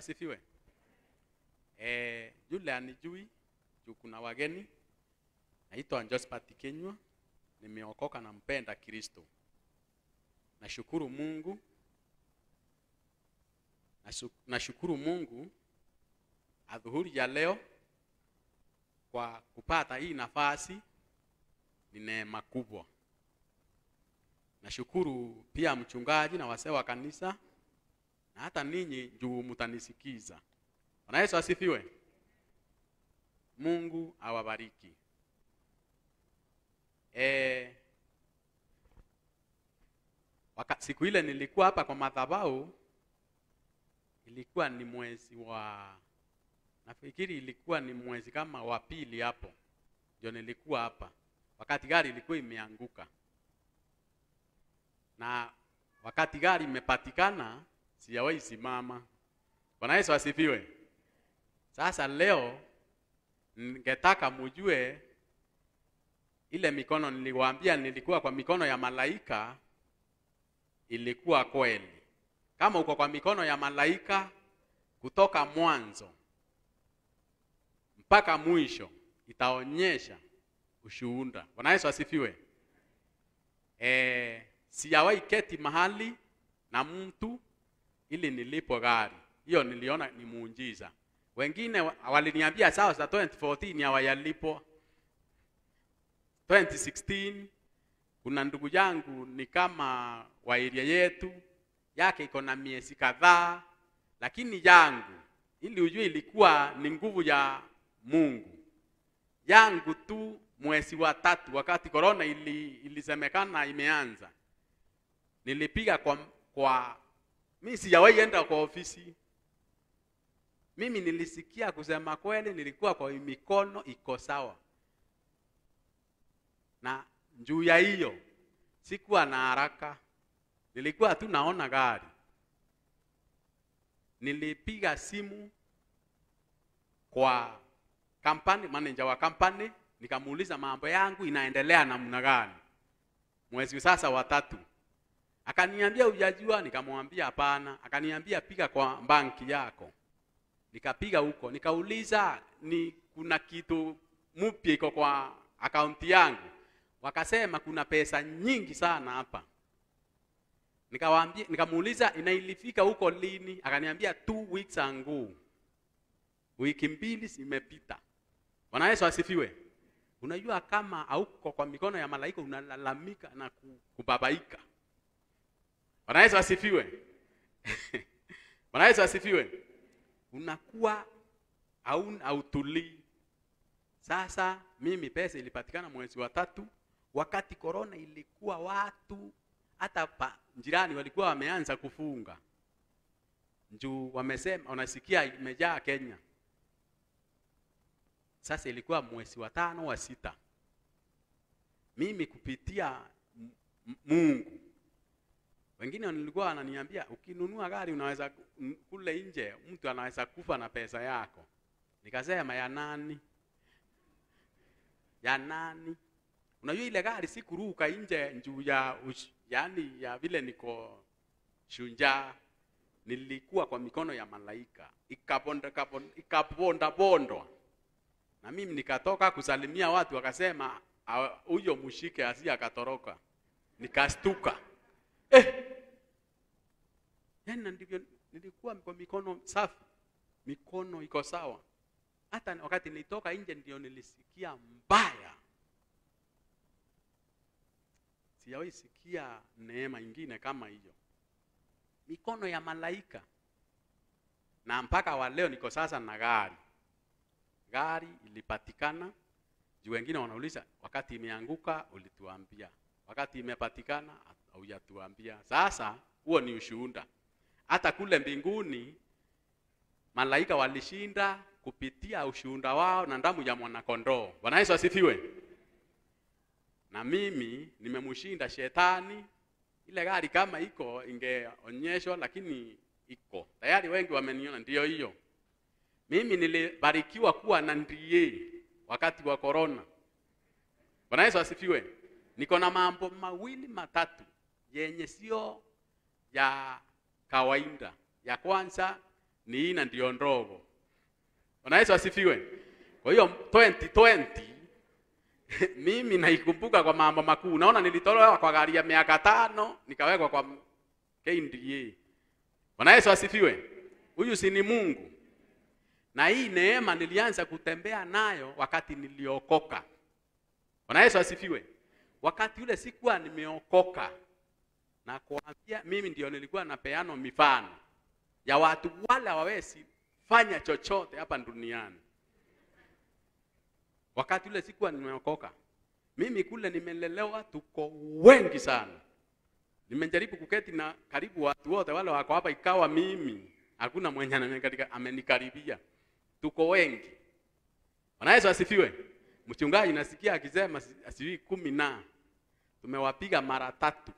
asifiwe. E, yule anijui juu kuna wageni, naitwa Josephat Kenywa, nimeokoka na mpenda Kristo. Nashukuru Mungu, nashukuru Mungu adhuhuri ya leo kwa kupata hii nafasi, ni neema kubwa. Nashukuru pia mchungaji na wasee wa kanisa hata ninyi juu mtanisikiza. Bwana Yesu asifiwe. Mungu awabariki. E, waka, siku ile nilikuwa hapa kwa madhabahu, ilikuwa ni mwezi wa nafikiri ilikuwa ni mwezi kama wa pili hapo, ndio nilikuwa hapa wakati gari ilikuwa imeanguka, na wakati gari imepatikana sijawahi simama. Bwana Yesu asifiwe. Sasa leo ningetaka mujue ile mikono niliwaambia nilikuwa kwa mikono ya malaika ilikuwa kweli. Kama uko kwa mikono ya malaika kutoka mwanzo mpaka mwisho itaonyesha ushuhuda. Bwana Yesu asifiwe. E, sijawahi keti mahali na mtu ili nilipo gari. Hiyo niliona ni muujiza. Wengine waliniambia sawa za 2014 hawayalipo 2016. Kuna ndugu yangu ni kama wa area yetu, yake iko na miezi kadhaa, lakini yangu ili ujue ilikuwa ni nguvu ya Mungu. Yangu tu mwezi wa tatu, wakati korona ili, ilisemekana imeanza, nilipiga kwa, kwa mi sijawaienda kwa ofisi. Mimi nilisikia kusema kweli, nilikuwa kwa mikono iko sawa, na juu ya hiyo sikuwa na haraka, nilikuwa tu naona gari. Nilipiga simu kwa kampani, manager wa kampani, nikamuuliza mambo yangu inaendelea namna gani, mwezi sasa watatu Akaniambia hujajua? Nikamwambia hapana. Akaniambia piga kwa banki yako. Nikapiga huko, nikauliza ni kuna kitu mpya iko kwa akaunti yangu. Wakasema kuna pesa nyingi sana hapa. Nikawaambia, nikamuuliza inailifika huko lini? Akaniambia two weeks ago. Wiki mbili zimepita. Bwana Yesu asifiwe. Unajua kama hauko kwa mikono ya malaika unalalamika na kubabaika. Bwana Yesu asifiwe. Bwana Yesu asifiwe. Unakuwa au autuli. Sasa mimi pesa ilipatikana mwezi wa tatu wakati korona ilikuwa watu hata pa jirani walikuwa wameanza kufunga juu wamesema, unasikia imejaa Kenya. Sasa ilikuwa mwezi wa tano wa sita, mimi kupitia Mungu wengine walikuwa wananiambia ukinunua gari unaweza kule nje mtu anaweza kufa na pesa yako. Nikasema ya nani? Ya nani? Unajua ile gari sikuruka kuruka nje juu ya yani ya vile niko shunja nilikuwa kwa mikono ya malaika ikabonda kabonda ikabonda bondwa na mimi nikatoka kusalimia watu, wakasema huyo mushike asi akatoroka. Nikastuka eh. Yaani na ndivyo nilikuwa kwa mikono safi, mikono iko sawa. Hata wakati nilitoka nje ndio nilisikia mbaya. Sijawahi neema ingine kama hiyo, mikono ya malaika. Na mpaka wa leo niko sasa na gari, gari ilipatikana juu. Wengine wanauliza wakati imeanguka ulituambia, wakati imepatikana haujatuambia. Sasa huo ni ushuhuda. Hata kule mbinguni malaika walishinda kupitia ushuhuda wao na damu ya mwanakondoo. Bwana Yesu asifiwe. Na mimi nimemshinda shetani. Ile gari kama iko ingeonyeshwa, lakini iko tayari, wengi wameniona. Ndiyo hiyo, mimi nilibarikiwa kuwa na ndiye wakati wa korona. Bwana Yesu asifiwe. Niko na mambo mawili matatu yenye sio ya kawaida. Ya kwanza ni hii na ndio ndogo. Bwana Yesu asifiwe. Kwa hiyo 2020 mimi naikumbuka kwa mambo makuu. Naona nilitolewa kwa gari ya miaka tano nikawekwa kwa KDA. Bwana Yesu asifiwe. Huyu si ni Mungu. Na hii neema nilianza kutembea nayo wakati niliokoka. Bwana Yesu asifiwe. Wakati ule sikuwa nimeokoka na kuambia, mimi ndio nilikuwa napeana mifano ya watu wale wawezi fanya chochote hapa duniani. Wakati ule sikuwa nimeokoka, mimi kule nimelelewa, tuko wengi sana. Nimejaribu kuketi na karibu watu wote wale wako hapa, ikawa mimi hakuna mwenye amenikaribia. Tuko wengi. Bwana Yesu asifiwe. Mchungaji nasikia akisema asiwi kumi na tumewapiga mara tatu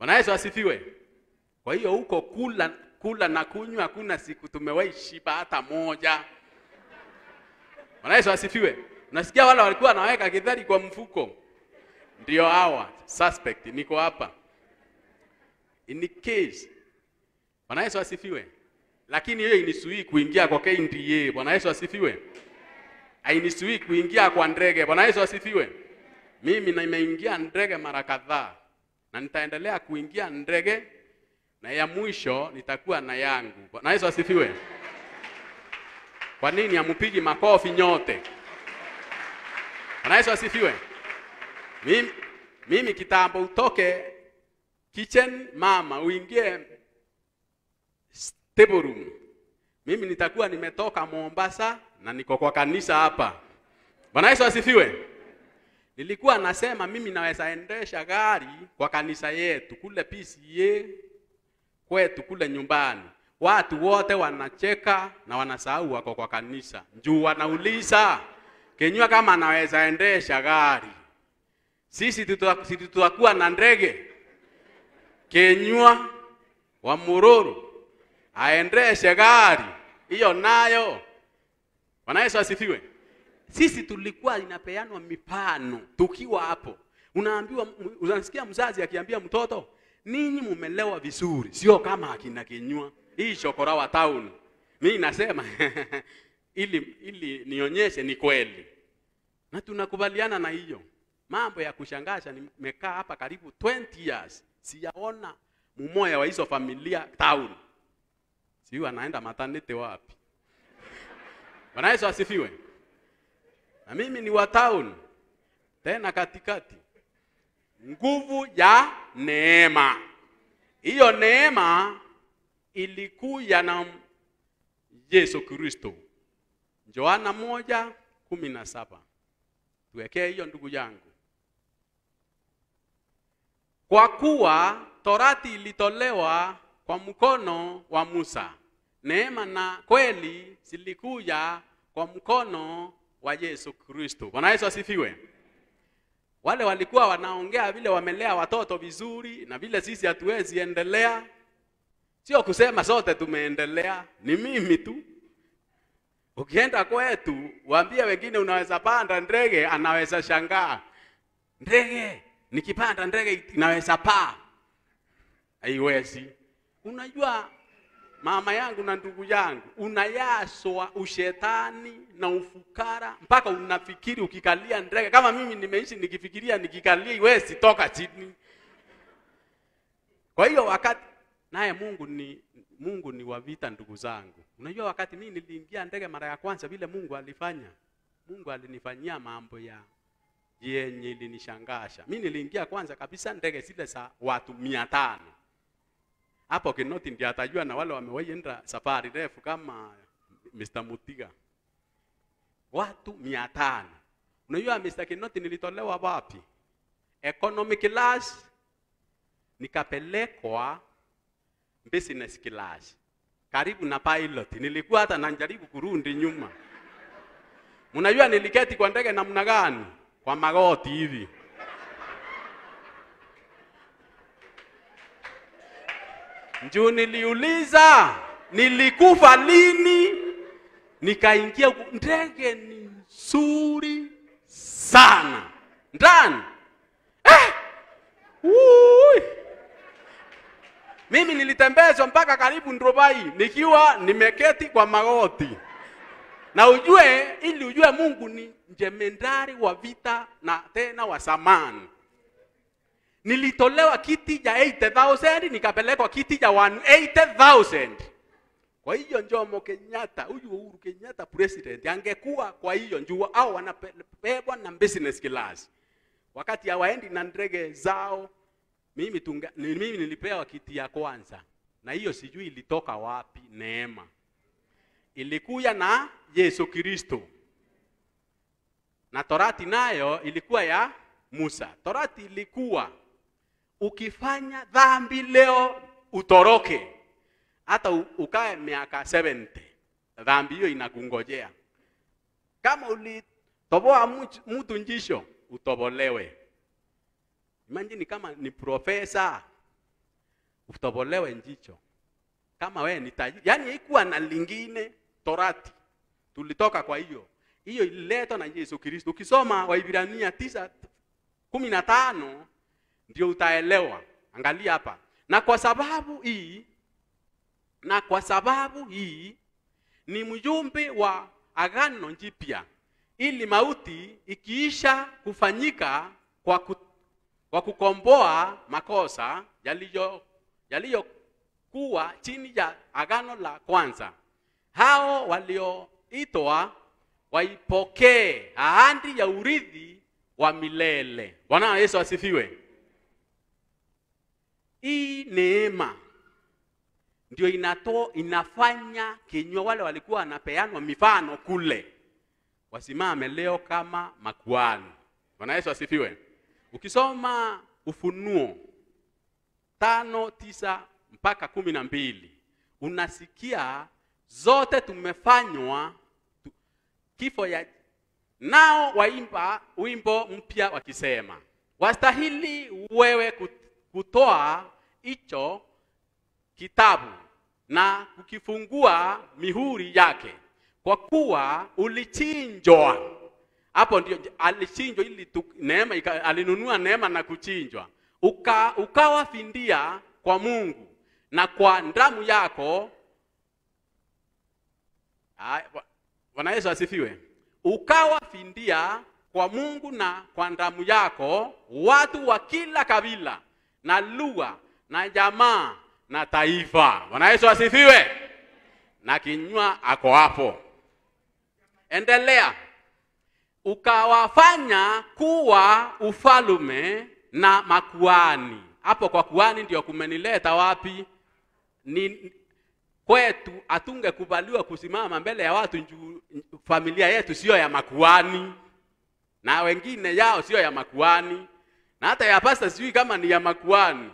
Bwana Yesu asifiwe. Kwa hiyo huko kula, kula na kunywa, hakuna siku tumewahi shiba hata moja. Bwana Yesu asifiwe. Unasikia wale walikuwa wanaweka kidhari kwa mfuko, ndio hawa suspect, niko hapa in case. Bwana Yesu asifiwe. Lakini yeye inisuii kuingia kwa KNDA. Bwana Yesu asifiwe. Ainisuii kuingia kwa ndege. Bwana Yesu asifiwe. Mimi nimeingia ndege mara kadhaa na nitaendelea kuingia ndege, na ya mwisho nitakuwa na yangu. Na Yesu asifiwe. Kwa nini amupigi makofi nyote? Na Yesu asifiwe. Mimi, mimi kitambo utoke kitchen mama uingie stable room. Mimi nitakuwa nimetoka Mombasa na niko kwa kanisa hapa. Bwana Yesu asifiwe. Nilikuwa nasema mimi naweza endesha gari kwa kanisa yetu kule PCA kwetu kule nyumbani. Watu wote wanacheka na wanasahau wako kwa kanisa. Njoo wanauliza Kenywa kama anaweza endesha gari. Sisi tutakuwa na ndege. Kenywa wa Mururu aendeshe gari. Hiyo nayo. Bwana Yesu asifiwe. Sisi tulikuwa inapeanwa mipano tukiwa hapo. Unaambiwa, unasikia mzazi akiambia mtoto, ninyi mumelewa vizuri, sio kama akina kinywa hii chokora wa town. Mimi nasema ili ili nionyeshe ni kweli, na tunakubaliana na hiyo. Mambo ya kushangaza, nimekaa hapa karibu 20 years sijaona mmoja wa hizo familia town, sijui anaenda matanete wapi. Bwana Yesu asifiwe na mimi ni wa town tena katikati. Nguvu ya neema, hiyo neema ilikuja na Yesu Kristo. Yohana moja kumi na saba. Tuwekee hiyo ndugu yangu, kwa kuwa torati ilitolewa kwa mkono wa Musa, neema na kweli zilikuja kwa mkono wa Yesu Kristo. Bwana Yesu asifiwe. Wale walikuwa wanaongea vile wamelea watoto vizuri na vile sisi hatuwezi endelea. Sio kusema sote tumeendelea, ni mimi tu. Ukienda kwetu, waambie wengine unaweza panda ndege, anaweza shangaa. Ndege, nikipanda ndege inaweza paa. Haiwezi. Unajua mama yangu na ndugu yangu, unayaswa ushetani na ufukara mpaka unafikiri ukikalia ndege. Kama mimi nimeishi nikifikiria nikikalia, iwezi toka chini. Kwa hiyo wakati naye Mungu ni Mungu ni wa vita, ndugu zangu. Unajua wakati mimi niliingia ndege mara ya kwanza, vile Mungu alifanya, Mungu alinifanyia mambo ya yenye ilinishangasha. Mimi niliingia kwanza kabisa ndege zile za watu mia tano hapo Kinoti ndiye atajua, na wale wamewahi safari refu kama Mr. Mutiga, watu 500. Unajua Mr. Kinoti nilitolewa wapi? Economic class nikapelekwa business class karibu na pilot. Nilikuwa hata najaribu kurundi nyuma. Mnajua niliketi kwa ndege namna gani? Kwa magoti hivi. Njoo niliuliza nilikufa lini, nikaingia. Ndege ni nzuri sana ndani eh! Mimi nilitembezwa mpaka karibu Ndrobai nikiwa nimeketi kwa magoti, na ujue, ili ujue Mungu ni jemendari wa vita na tena wa samani. Nilitolewa kiti cha 80,000 nikapelekwa kiti cha 180,000. Kwa hiyo Jomo Kenyatta, huyu Uhuru Kenyatta president angekuwa kwa hiyo njua au wanapebwa na business class. Wakati hawaendi na ndege zao, mimi tunga, mimi nilipewa kiti ya kwanza. Na hiyo sijui ilitoka wapi neema. Ilikuja na Yesu Kristo. Na Torati nayo ilikuwa ya Musa. Torati ilikuwa ukifanya dhambi leo utoroke, hata ukae miaka 70 dhambi hiyo inakungojea. Kama ulitoboa mtu njisho utobolewe. Imagine kama ni profesa utobolewe njicho, kama we ni tajiri. Yani ikuwa na lingine torati, tulitoka kwa hiyo hiyo ililetwa na Yesu Kristo. Ukisoma Waibrania tisa kumi na tano ndio utaelewa. Angalia hapa, na kwa sababu hii, na kwa sababu hii ni mjumbe wa agano jipya, ili mauti ikiisha kufanyika kwa, ku, kwa kukomboa makosa yaliyo yaliyokuwa chini ya agano la kwanza, hao walioitwa waipokee ahadi ya urithi wa milele. Bwana Yesu asifiwe. Hii neema ndio inato, inafanya kinywa wale walikuwa wanapeanwa mifano kule wasimame leo kama makuani. Bwana Yesu asifiwe. Ukisoma Ufunuo tano tisa mpaka kumi na mbili unasikia zote tumefanywa tu, kifo ya nao waimba wimbo mpya wakisema, wastahili wewe kutu kutoa hicho kitabu na kukifungua mihuri yake, kwa kuwa ulichinjwa. Hapo ndio alichinjwa, ili neema alinunua neema na kuchinjwa, uka, ukawa findia kwa Mungu na kwa damu yako. Bwana Yesu asifiwe. Ukawa findia kwa Mungu na kwa damu yako watu wa kila kabila na lugha na jamaa na taifa. Bwana Yesu asifiwe. Na kinywa ako hapo, endelea ukawafanya kuwa ufalume na makuani. Hapo kwa kuani ndio kumenileta wapi? Ni kwetu, hatungekubaliwa kusimama mbele ya watu njuu, familia yetu sio ya makuani na wengine yao sio ya makuani na hata ya pasta sijui kama ni ya makuani.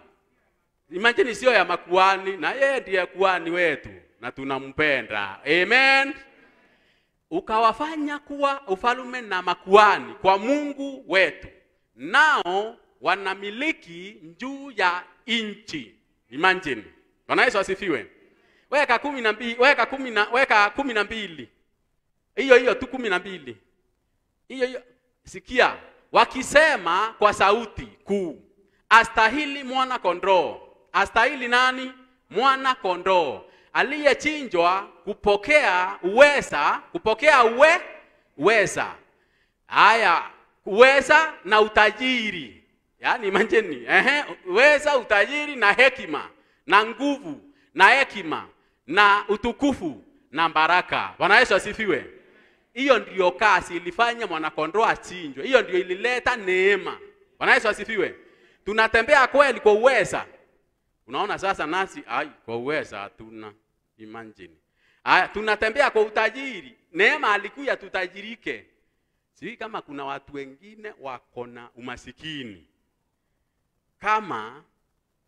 Imagine sio ya makuani, na yeye ndiye kuani wetu na tunampenda. Amen. Ukawafanya kuwa ufalume na makuani kwa Mungu wetu, nao wanamiliki juu ya inchi. Imagine. Bwana Yesu asifiwe. Weka kumi na mbili, weka kumi na, weka kumi na mbili hiyo hiyo tu kumi na mbili hiyo hiyo, sikia wakisema kwa sauti kuu, astahili mwana kondoo, astahili nani? Mwana kondoo aliyechinjwa kupokea uweza, kupokea uwe uweza. Haya, uweza na utajiri, yaani manjeni, ehe, uweza, utajiri na hekima na nguvu na hekima na utukufu na baraka. Bwana Yesu asifiwe. Hiyo ndiyo kazi ilifanya mwanakondoo achinjwe. Hiyo ndiyo ilileta neema. Bwana Yesu asifiwe. Tunatembea kweli kwa uweza. Unaona sasa nasi ai kwa uweza hatuna imagine. Aya, tunatembea kwa utajiri. Neema alikuja tutajirike. Sijui kama kuna watu wengine wako na umasikini. Kama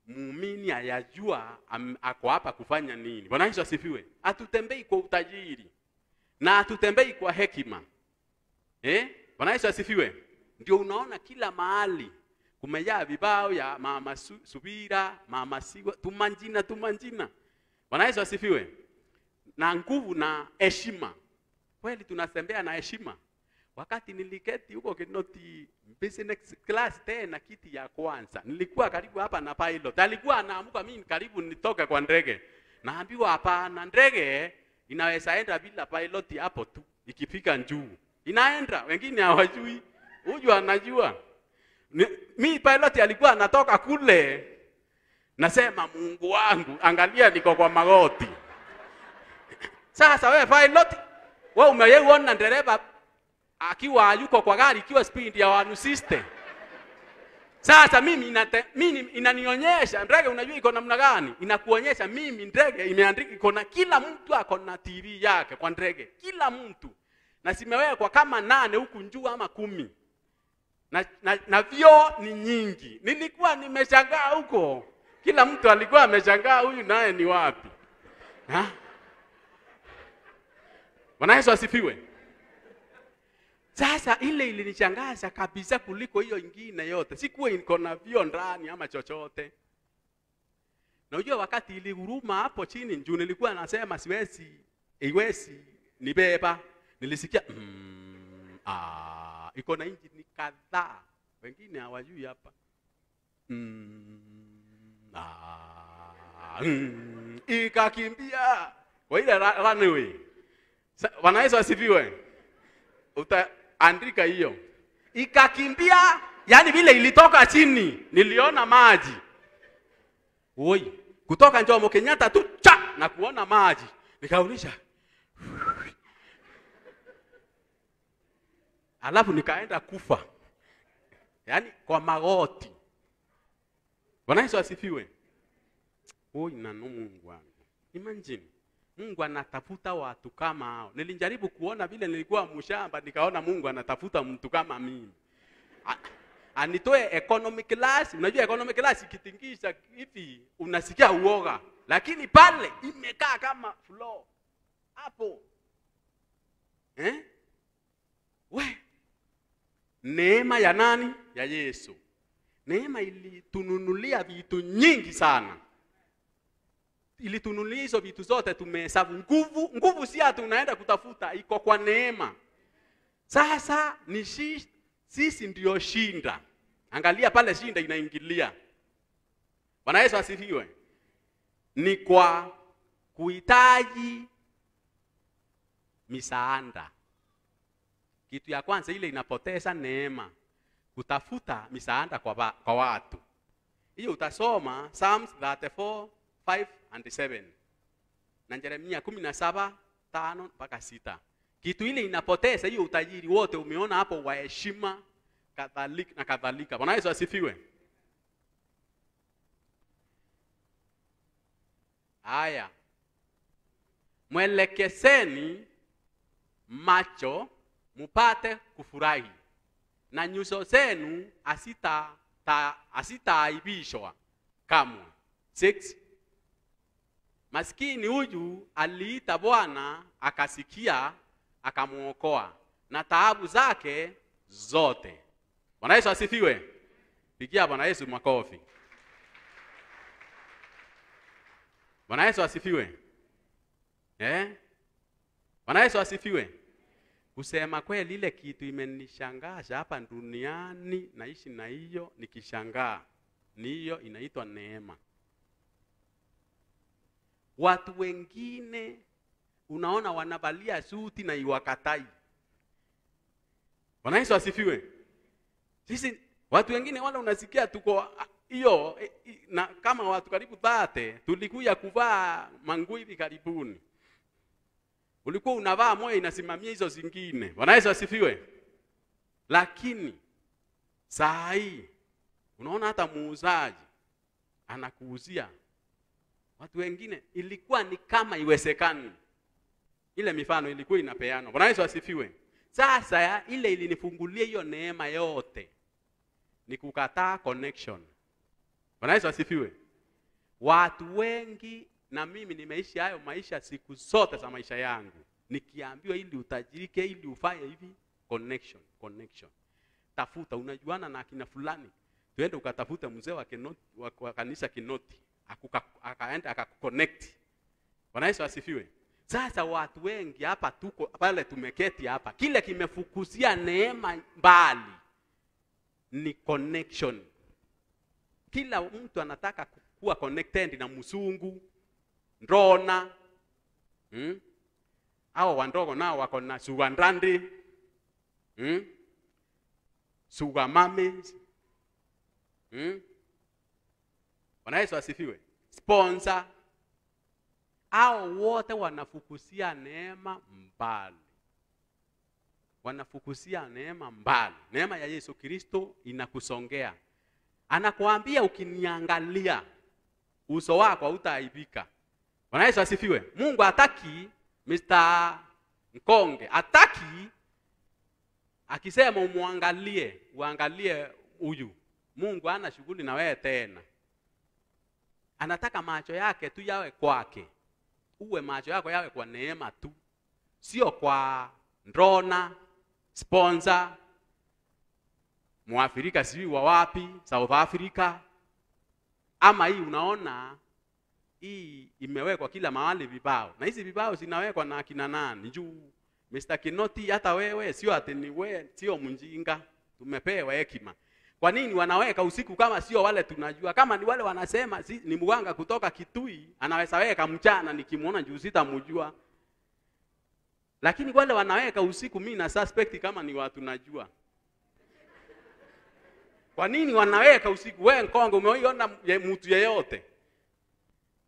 muumini ayajua ako hapa kufanya nini. Bwana Yesu asifiwe. Atutembei kwa utajiri na hatutembei kwa hekima. Eh? Bwana Yesu asifiwe. Ndio unaona kila mahali kumejaa vibao ya mama su, subira, mama siwa, tumanjina tumanjina. Bwana Yesu asifiwe. Na nguvu na heshima. Kweli tunatembea na heshima. Wakati niliketi huko Kinoti business class tena kiti ya kwanza. Nilikuwa karibu hapa na pilot. Alikuwa anaamka mimi karibu nitoke kwa ndege. Naambiwa hapana ndege eh, inaweza enda bila pilot hapo tu, ikifika njuu inaenda. Wengine hawajui, huyu anajua. Mi pilot alikuwa anatoka kule, nasema Mungu wangu, angalia niko kwa magoti. Sasa we pilot, wewe, umeyeuona dereva akiwa yuko kwa gari ikiwa speed ya 160 sasa mimi inate, mimi inanionyesha ndege, unajua iko namna gani? Inakuonyesha mimi ndege imeandika iko na kila mtu ako na TV yake kwa ndege, kila mtu na simewekwa kama nane huku juu ama kumi na, na, na vyoo ni nyingi. Nilikuwa nimeshangaa huko, kila mtu alikuwa ameshangaa, huyu naye ni wapi? Bwana Yesu asifiwe. Sasa ile ilinichangaza kabisa kuliko hiyo ingine yote, sikuwa iko na vyo ndani ama chochote. Na ujua wakati ilihuruma hapo chini juu nilikuwa nasema siwezi, iwezi nibeba, nilisikia mm, ah, iko na injini kadhaa, wengine hawajui hapa mm, ah, mm, ikakimbia kwa ile runway. Wanaweza wasifiwe Uta, andika hiyo. Ikakimbia, yani vile ilitoka chini, niliona maji woi, kutoka Jomo Kenyatta tu cha na kuona maji, nikaulisha alafu nikaenda kufa, yani kwa magoti. Bwana Yesu asifiwe. Woi, na Mungu wangu, imagine Mungu anatafuta watu kama hao. Nilijaribu kuona vile nilikuwa mshamba, nikaona Mungu anatafuta mtu kama mimi anitoe economic class. Unajua economic class ikitingisha hivi unasikia uoga, lakini pale imekaa kama floor hapo eh? We, neema ya nani? Ya Yesu. Neema ilitununulia vitu nyingi sana ilitunulia hizo vitu zote, tumehesabu nguvu. Nguvu si hata unaenda kutafuta, iko kwa neema. Sasa ni sisi ndio shinda. Angalia pale, shinda inaingilia. Bwana Yesu asifiwe. Ni kwa kuhitaji misaanda Kitu ya kwanza ile inapoteza neema, kutafuta misaanda kwa, kwa watu. Hiyo utasoma Psalms 34 5 and 7 na jeremia 17 tano mpaka sita. Kitu ile inapoteza hiyo utajiri wote umeona hapo wa heshima na kadhalika. Bwana Yesu asifiwe. Haya, mwelekeseni macho mupate kufurahi na nyuso zenu asita kamwe. Maskini huyu aliita Bwana akasikia akamwokoa na taabu zake zote. Bwana Yesu asifiwe. Pigia Bwana Yesu makofi. Bwana Yesu asifiwe. Eh? Bwana Yesu asifiwe. Kusema kweli, ile kitu imenishangaza hapa duniani, naishi na hiyo nikishangaa, ni hiyo inaitwa neema. Watu wengine unaona wanavalia suti na iwakatai. Bwana Yesu asifiwe. Sisi watu wengine wala unasikia tuko ah, hiyo eh, na kama watu karibu dhate tulikuya kuvaa manguivi karibuni. Ulikuwa unavaa moyo inasimamia hizo zingine. Bwana Yesu asifiwe. Lakini saa hii unaona hata muuzaji anakuuzia Watu wengine ilikuwa ni kama iwezekani, ile mifano ilikuwa inapeanwa. Bwana Yesu asifiwe. Sasa ya, ile ilinifungulia hiyo neema yote ni kukataa connection. Bwana Yesu asifiwe. Watu wengi na mimi nimeishi hayo maisha siku zote za maisha yangu, nikiambiwa ili utajirike, ili ufaye hivi, connection connection, tafuta unajuana na akina fulani, twende ukatafute mzee wa kanisa Kinoti akaenda akakonnect. Bwana Yesu asifiwe. Sasa watu wengi hapa tuko pale tumeketi hapa, kile kimefukuzia neema mbali ni connection. Kila mtu anataka kuwa connected na mzungu ndona hmm? Hao wandogo nao wako na sugar ndandi hmm? sugar mami hmm? Bwana Yesu asifiwe. Sponsor hao wote wanafukusia neema mbali, wanafukusia neema mbali. Neema ya Yesu Kristo inakusongea, anakuambia ukiniangalia uso wako hautaaibika. Bwana Yesu asifiwe. Mungu hataki Mr. Mkonge, hataki akisema umwangalie, uangalie huyu. Mungu hana shughuli na wewe tena anataka macho yake tu yawe kwake. Uwe macho yako yawe kwa neema tu, sio kwa ndrona sponsor Mwafrika sijui wa wapi South Africa, ama hii unaona hii imewekwa kila mahali vibao, na hizi vibao zinawekwa na kina nani juu. Mr. Kinoti, hata wewe sio ateniwe, sio mjinga, tumepewa hekima. Kwa nini wanaweka usiku kama sio wale tunajua? Kama ni wale wanasema si, ni mganga kutoka Kitui anaweza weka mchana, nikimuona juu sitamjua. Lakini wale wanaweka usiku, mi na suspect kama ni watu najua. Kwa nini wanaweka usiku? Wewe Nkongo, umeiona mtu yeyote?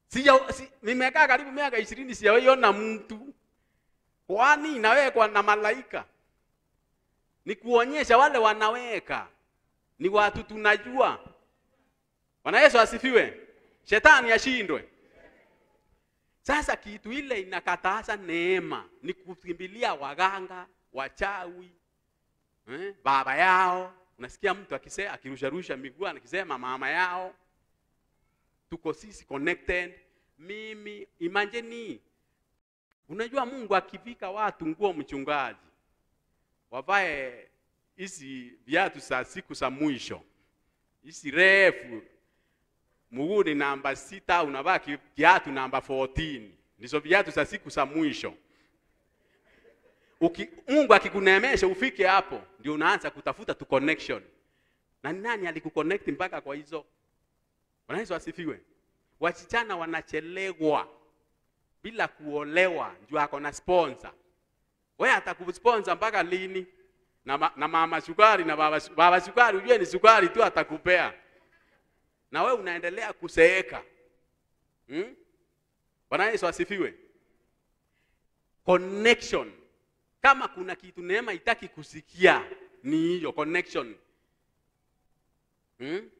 Sija si, nimekaa karibu miaka 20 sijaona mtu. Kwani inawekwa na malaika? Ni kuonyesha wale wanaweka ni watu tunajua. Bwana Yesu asifiwe, shetani ashindwe. Sasa kitu ile inakataza neema ni kukimbilia waganga, wachawi, eh, baba yao. Unasikia mtu akisema akirusha rusha miguu anakisema mama yao. Tuko sisi connected. Mimi imagine, unajua Mungu akivika watu nguo mchungaji wavae isi viatu sa siku sa mwisho isi refu mguu ni namba sita, unabaki kiatu namba 14. Ndizo viatu sa siku sa mwisho. Uki, Mungu akikunemesha ufike hapo, ndio unaanza kutafuta tu connection. Na nani alikuconnect mpaka kwa hizo? Bwana Yesu asifiwe. Wasichana wanachelewa bila kuolewa, ndio ako na sponsor. Wewe atakusponsor mpaka lini? na, na mama sukari na baba, baba sukari, ujue ni sukari tu atakupea, na we unaendelea kuseeka. Hmm? Bwana Yesu asifiwe. Connection. Kama kuna kitu neema itaki kusikia ni hiyo connection. Hmm?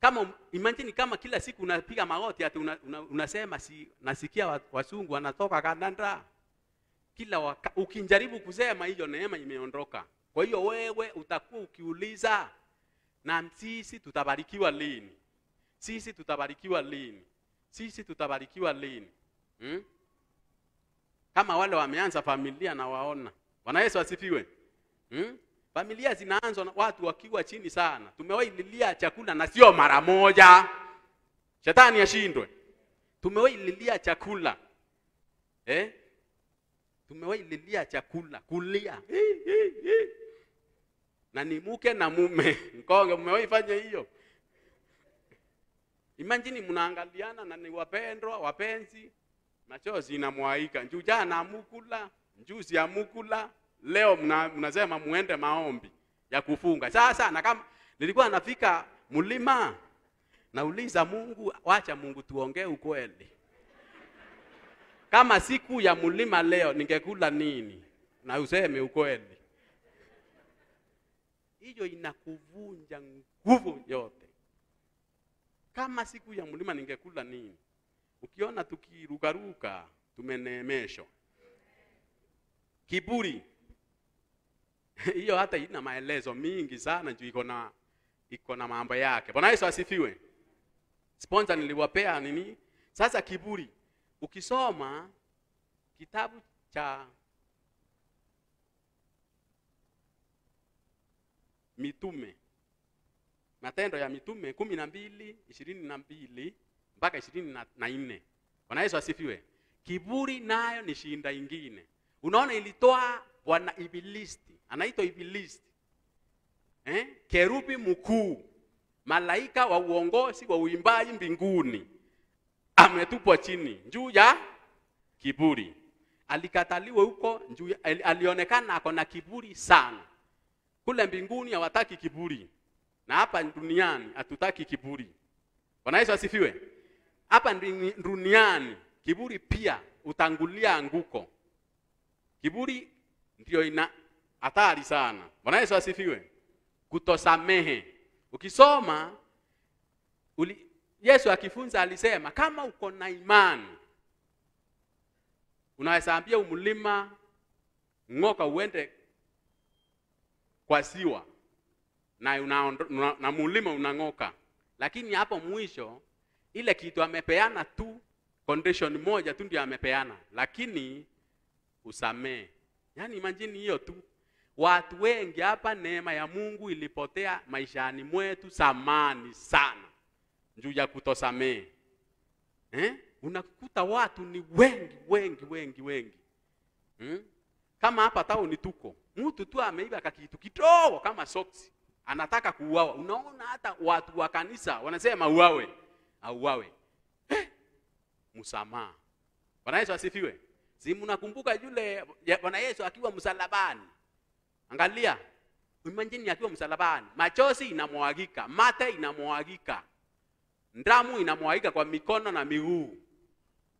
Kama imagine kama kila siku unapiga magoti ati una, una, unasema si, nasikia wasungu wanatoka Kandanda Kila waka, ukinjaribu kusema hiyo neema imeondoka. Kwa hiyo wewe utakuwa ukiuliza na sisi tutabarikiwa lini? Sisi tutabarikiwa lini? Sisi tutabarikiwa lini? Hmm? Kama wale wameanza familia na waona. Bwana Yesu asifiwe. Hmm? Familia zinaanza watu wakiwa chini sana. Tumewahi lilia chakula na sio mara moja. Shetani ashindwe. Tumewahi lilia chakula. Eh? Tumewahi lilia chakula, kulia. Hii, hii, hii na ni mke na mume mkonge. Mmewahi fanya hiyo? Imagine mnaangaliana na ni wapendwa, wapenzi, machozi inamwaika njuu, jana amukula njuzi, amukula leo, mnasema muende maombi ya kufunga. Sasa na kama nilikuwa nafika mlima, nauliza Mungu, wacha Mungu tuongee ukweli, kama siku ya mlima leo ningekula nini na useme ukweli hiyo inakuvunja nguvu yote. Kama siku ya mlima ningekula nini? Ukiona tukirukaruka tumeneemeshwa. Kiburi hiyo hata ina maelezo mingi sana juu iko na iko na mambo yake. Bwana Yesu asifiwe. Sponsor niliwapea nini? Sasa kiburi, ukisoma kitabu cha mitume matendo ya mitume kumi na mbili ishirini na mbili mpaka ishirini na nne bwana yesu asifiwe kiburi nayo ni shinda ingine unaona ilitoa bwana ibilisti anaitwa ibilisti eh? kerubi mkuu malaika wa uongozi wa uimbaji mbinguni ametupwa chini juu ya kiburi alikataliwe huko juu alionekana ako na kiburi sana kule mbinguni hawataki kiburi, na hapa duniani hatutaki kiburi. Bwana Yesu asifiwe. Hapa duniani kiburi pia utangulia anguko. Kiburi ndio ina hatari sana. Bwana Yesu asifiwe. Kutosamehe, ukisoma uli, Yesu akifunza alisema kama uko na imani unaweza ambia umlima ng'oka uende kwa siwa na, una, una, na mulima unang'oka, lakini hapo mwisho ile kitu amepeana tu condition moja tu ndio amepeana, lakini usamee. Yani imagine hiyo tu. Watu wengi hapa, neema ya Mungu ilipotea maishani mwetu samani sana juu ya kutosamee eh? Unakuta watu ni wengi wengi wengi wengi hmm? Kama hapa tao ni tuko mtu tu ameiba kitu kidogo kama socks anataka kuuawa. Unaona hata watu wa kanisa wanasema uawe, auawe. Eh, msamaha. Bwana Yesu asifiwe. Si mnakumbuka yule Bwana Yesu akiwa msalabani? Angalia, imagine akiwa msalabani, machozi inamwagika, mate inamwagika, ndamu inamwagika kwa mikono na miguu,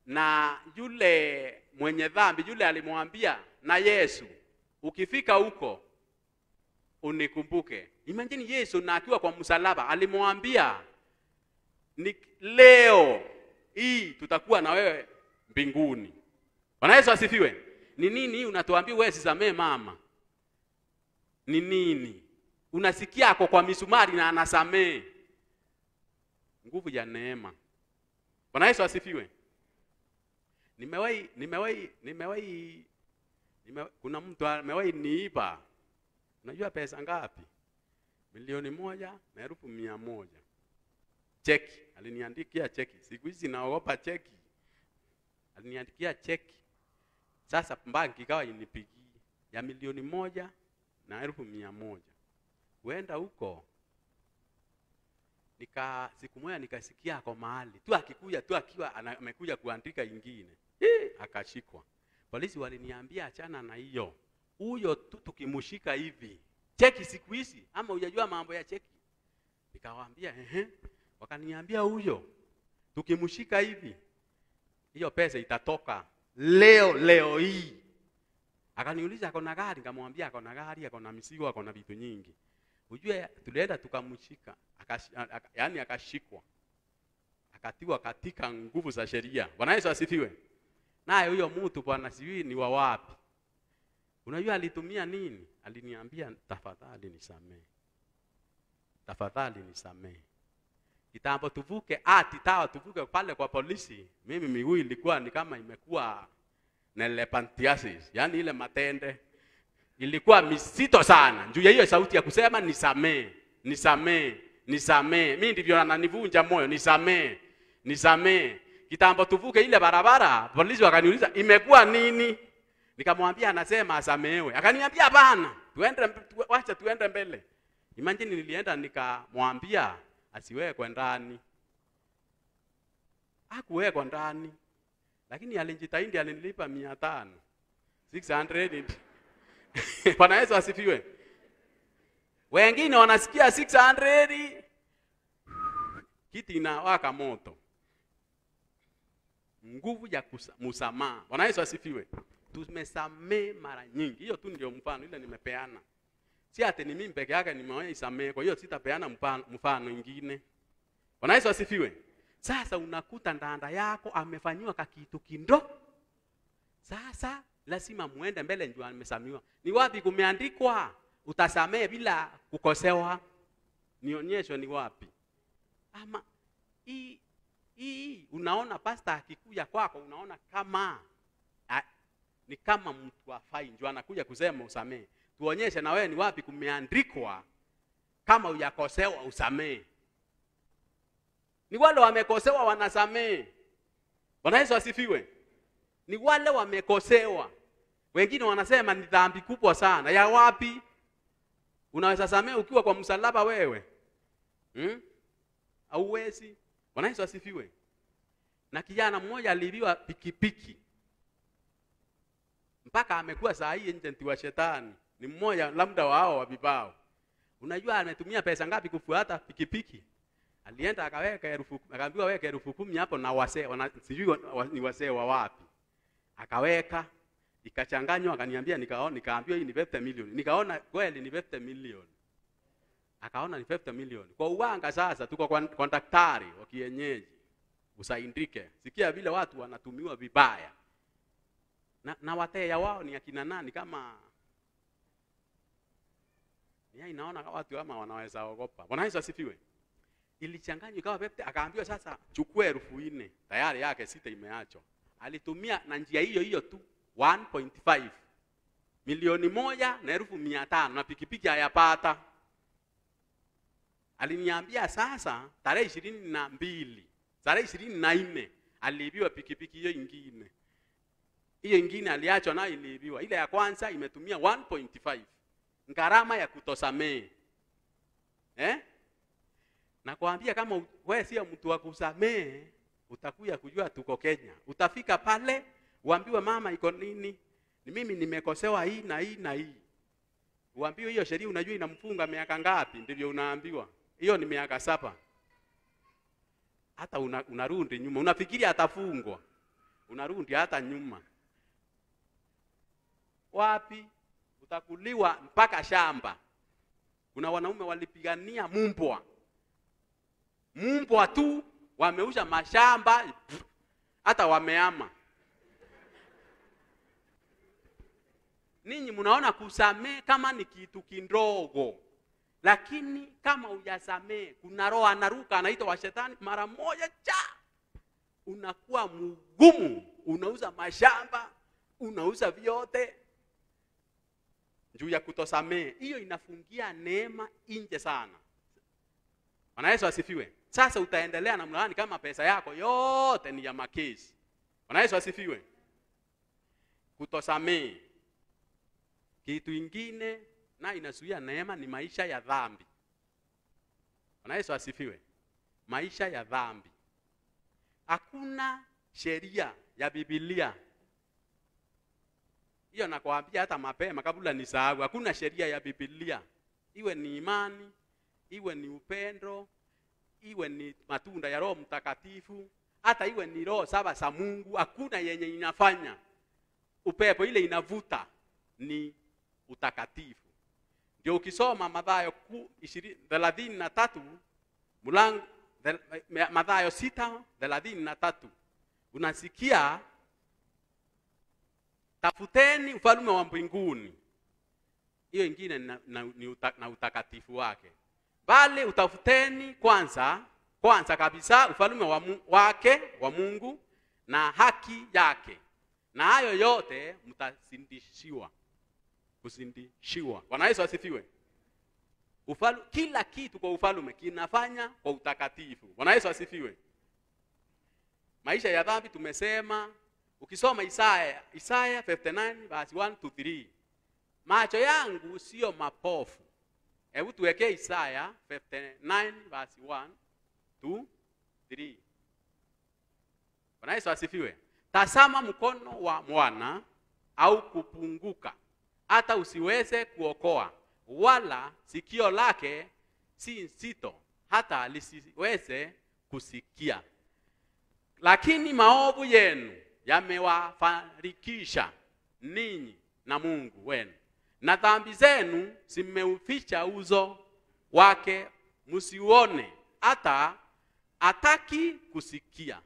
na yule mwenye dhambi yule alimwambia na Yesu ukifika huko unikumbuke. Imagine Yesu na akiwa kwa msalaba alimwambia ni leo hii tutakuwa na wewe mbinguni. Bwana Yesu asifiwe. Ni nini unatuambia wewe sisamee mama? Ni nini? Unasikia ako kwa misumari na anasamee. Nguvu ya neema. Bwana Yesu asifiwe. Nimewahi nimewahi nimewahi nime, kuna mtu amewahi niiba, unajua pesa ngapi? Milioni moja na elfu mia moja cheki, aliniandikia cheki. Siku hizi naogopa cheki, aliniandikia cheki. Sasa banki ikawa inipigie ya milioni moja na elfu mia moja Wenda huko nika siku moja nikasikia ako mahali tu akikuja tu akiwa amekuja kuandika ingine, akashikwa Polisi waliniambia achana na hiyo, huyo tu tukimshika hivi cheki siku hizi, ama hujajua mambo ya cheki? Nikawaambia ehe. Wakaniambia huyo tukimshika hivi, hiyo pesa itatoka leo leo hii. Akaniuliza akona gari, nikamwambia akona gari, akona misigo, akona vitu nyingi. Ujue tulienda tukamshika, yaani akashikwa, akatiwa katika nguvu za sheria. Bwana Yesu asifiwe naye huyo mtu bwana, sijui ni wa wapi. Unajua alitumia nini? Aliniambia, tafadhali nisamee tafadhali nisamee Kitambo tuvuke ati ah, tawa tuvuke pale kwa polisi, mimi miguu ilikuwa ni kama imekuwa nelepantiasis lepantiasis, yani ile matende ilikuwa misito sana, juu ya hiyo sauti ya kusema nisamee nisamee nisamee Mimi ndivyo ananivunja moyo, nisamee nisamee kitambo tuvuke ile barabara, polisi wakaniuliza imekuwa nini? Nikamwambia anasema asamehewe. Akaniambia hapana, tuende tu, wacha tuende mbele. Imagine nilienda nikamwambia asiwekwe ndani. Hakuwekwa ndani. Lakini alinjitahidi alinilipa 500. 600. Bwana Yesu asifiwe. Wengine wanasikia 600 kiti inawaka moto nguvu ya msamaha. Bwana Yesu asifiwe. Tumesamee mara nyingi, hiyo tu ndio mfano ile nimepeana, si ati ni mimi peke yake nimeona isamee, kwa hiyo sitapeana mfano mwingine. Bwana Yesu asifiwe. Sasa unakuta ndanda yako amefanyiwa kitu kindo, sasa lazima muende mbele njua amesamiwa. Ni wapi kumeandikwa utasamee bila kukosewa? Nionyeshwe ni wapi? Ama hii hii unaona pasta akikuja kwako unaona kama a, ni kama mtu afai ndio anakuja kusema usamee tuonyeshe na wewe ni wapi kumeandikwa kama hujakosewa usamee ni wale wamekosewa wanasamee bwana yesu asifiwe ni wale wamekosewa wengine wanasema ni dhambi kubwa sana ya wapi unaweza samee ukiwa kwa msalaba wewe hmm? auwezi Bwana Yesu asifiwe. Na kijana mmoja aliibiwa pikipiki mpaka amekuwa saa hii agent wa shetani, ni mmoja labda wao wa vibao. Unajua ametumia pesa ngapi kufuata pikipiki? Alienda akaweka elfu, akaambiwa weka elfu kumi hapo na wasee, sijui ni wasee wa wapi, akaweka ikachanganywa, akaniambia nikaona, nikaambiwa hii ni 50 million, nikaona kweli ni 50 million akaona ni 50 milioni kwa uwanga. Sasa tuko kwa, kwa wa kienyeji usaindike. Sikia vile watu wanatumiwa vibaya na, na wateja wao ni akina nani? Kama yeye inaona watu kama wanaweza ogopa. Bwana Yesu asifiwe. Ilichanganywa kama pepe, akaambiwa sasa chukue elfu nne tayari yake sita imeachwa. Alitumia na njia hiyo hiyo tu 1.5 milioni moja na elfu mia tano na pikipiki hayapata Aliniambia sasa, tarehe ishirini na mbili tarehe ishirini na nne aliibiwa pikipiki hiyo ingine, hiyo ingine aliachwa nayo iliibiwa. Ile ya kwanza imetumia 1.5 ngarama ya kutosamee eh? Nakwambia kama wewe sio mtu wa kusamee, utakuja kujua tuko Kenya. Utafika pale uambiwe, mama, iko nini? Ni mimi nimekosewa hii na hii na hii. Uambiwe hiyo sheria, unajua inamfunga miaka ngapi? Ndivyo unaambiwa hiyo ni miaka saba. Hata una, unarundi nyuma, unafikiri atafungwa, unarundi hata nyuma. Wapi utakuliwa mpaka shamba. Kuna wanaume walipigania mumbwa, mumbwa tu, wameusha mashamba hata wameama. Ninyi mnaona kusamehe kama ni kitu kidogo lakini kama hujasamehe, kuna roho anaruka, anaitwa wa shetani, mara moja cha unakuwa mgumu, unauza mashamba, unauza vyote juu ya kutosamehe. Hiyo inafungia neema nje sana. Bwana Yesu asifiwe. Sasa utaendelea na mlaani kama pesa yako yote ni ya makesi. Bwana Yesu asifiwe. Kutosamehe kitu ingine na inazuia neema ni maisha ya dhambi. Bwana Yesu asifiwe. Maisha ya dhambi. Hakuna sheria ya Biblia hiyo, nakwambia hata mapema kabla nisahau, hakuna sheria ya Biblia, iwe ni imani, iwe ni upendo, iwe ni matunda ya Roho Mtakatifu, hata iwe ni roho saba za Mungu, hakuna yenye inafanya upepo ile inavuta ni utakatifu ndio ukisoma Mathayo 33 mlango Mathayo 6:33 unasikia tafuteni ufalme wa mbinguni, hiyo ingine na, na, na utakatifu wake, bali utafuteni kwanza kwanza kabisa ufalme wa wake wa Mungu na haki yake, na hayo yote mtasindishiwa kuzindishiwa. Bwana Yesu asifiwe. Ufalu, kila kitu kwa ufalme kinafanya kwa utakatifu. Bwana Yesu asifiwe. Maisha ya dhambi tumesema, ukisoma Isaya Isaya 59 verse 1 to 3, macho yangu sio mapofu. Hebu tuweke Isaya 59 verse 1 to 3. Bwana Yesu asifiwe. Tazama mkono wa mwana au kupunguka hata usiweze kuokoa, wala sikio lake si nzito hata lisiweze kusikia. Lakini maovu yenu yamewafarikisha ninyi na Mungu wenu, na dhambi zenu zimeuficha uso wake, msiuone hata ataki kusikia.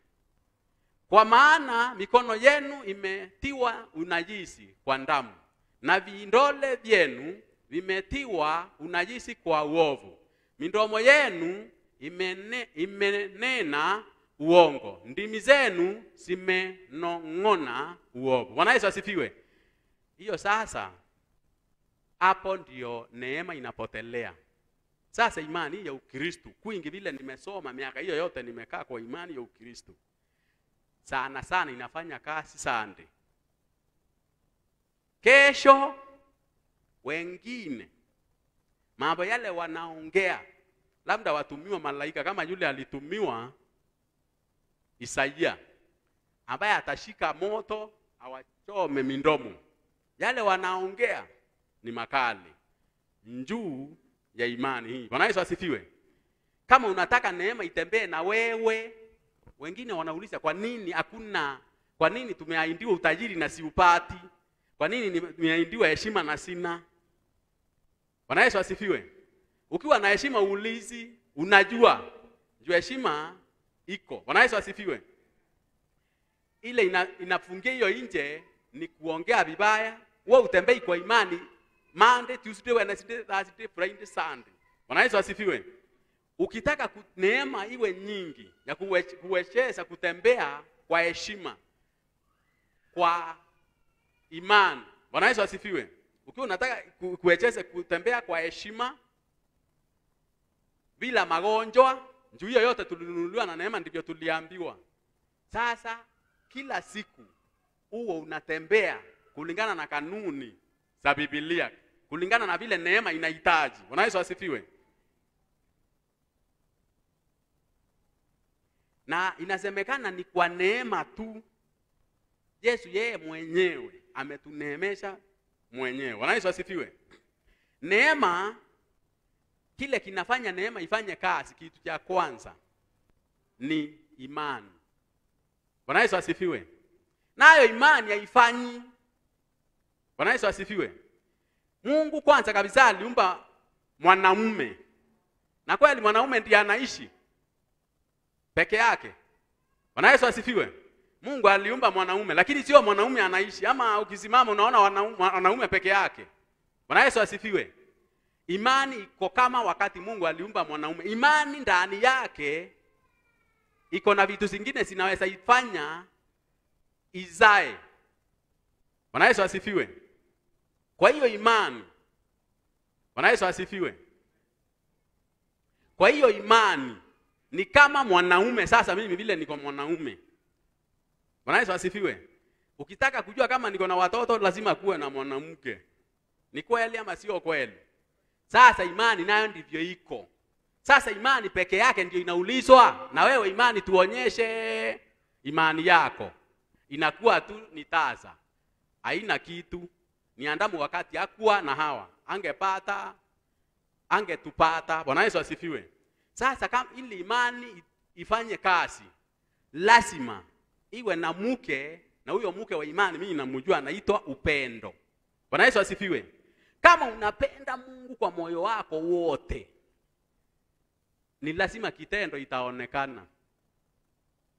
Kwa maana mikono yenu imetiwa unajisi kwa damu na vindole vyenu vimetiwa unajisi kwa uovu, midomo yenu imene, imenena uongo, ndimi zenu zimenong'ona uovu. Bwana Yesu asifiwe. Hiyo sasa, hapo ndio neema inapotelea. Sasa imani ya Ukristo kwingi, vile nimesoma miaka hiyo yote nimekaa kwa imani ya Ukristo sana sana inafanya kazi sande Kesho wengine mambo yale wanaongea, labda watumiwa malaika kama yule alitumiwa Isaia, ambaye atashika moto awachome mindomo. Yale wanaongea ni makali njuu ya imani hii. Bwana Yesu asifiwe. Kama unataka neema itembee na wewe, wengine wanauliza kwa nini hakuna, kwa nini tumeahidiwa utajiri na siupati? Kwa nini nimeahidiwa heshima na sina? Bwana Yesu asifiwe. Ukiwa na heshima ulizi, unajua juu heshima iko. Bwana Yesu asifiwe. Ile ina, inafungia hiyo nje ni kuongea vibaya. Wewe utembei kwa imani Monday, Tuesday, Wednesday, Thursday, Friday, Sunday. Bwana Yesu asifiwe. Ukitaka neema iwe nyingi ya kuwezesha kutembea kwa heshima kwa imani. Bwana Yesu asifiwe. Ukiwa unataka kuwecheze kutembea kwa heshima bila magonjwa, juu hiyo yote tulinunuliwa na neema, ndivyo tuliambiwa. Sasa kila siku huo unatembea kulingana na kanuni za Biblia, kulingana na vile neema inahitaji. Bwana Yesu asifiwe. Na inasemekana ni kwa neema tu Yesu yeye mwenyewe ametuneemesha mwenyewe. Bwana Yesu asifiwe. Neema, kile kinafanya neema ifanye kazi, kitu cha kwanza ni imani. Bwana Yesu asifiwe. Nayo imani haifanyi. Bwana Yesu asifiwe. Mungu kwanza kabisa aliumba mwanamume, na kweli mwanamume ndiye anaishi peke yake. Bwana Yesu asifiwe. Mungu aliumba mwanaume, lakini sio mwanaume anaishi. Ama ukisimama unaona wanaume peke yake. Bwana Yesu asifiwe. Imani iko kama wakati Mungu aliumba mwanaume, imani ndani yake iko na vitu zingine zinaweza ifanya izae. Bwana Yesu asifiwe. Kwa hiyo imani, Bwana Yesu asifiwe. Kwa hiyo imani ni kama mwanaume. Sasa mimi vile niko mwanaume Bwana Yesu asifiwe. Ukitaka kujua kama niko na watoto lazima kuwe na mwanamke. Ni kweli ama sio kweli? Sasa imani nayo ndivyo iko. Sasa imani peke yake ndio inaulizwa, na wewe imani, tuonyeshe imani yako. Inakuwa tu ni taza. haina kitu. Ni Adamu wakati akuwa na Hawa, angepata angetupata. Bwana Yesu asifiwe. Sasa kama ili imani ifanye kazi, lazima iwe na mke na huyo mke wa imani, mimi namjua, anaitwa upendo. Bwana Yesu asifiwe. Kama unapenda Mungu kwa moyo wako wote, ni lazima kitendo itaonekana,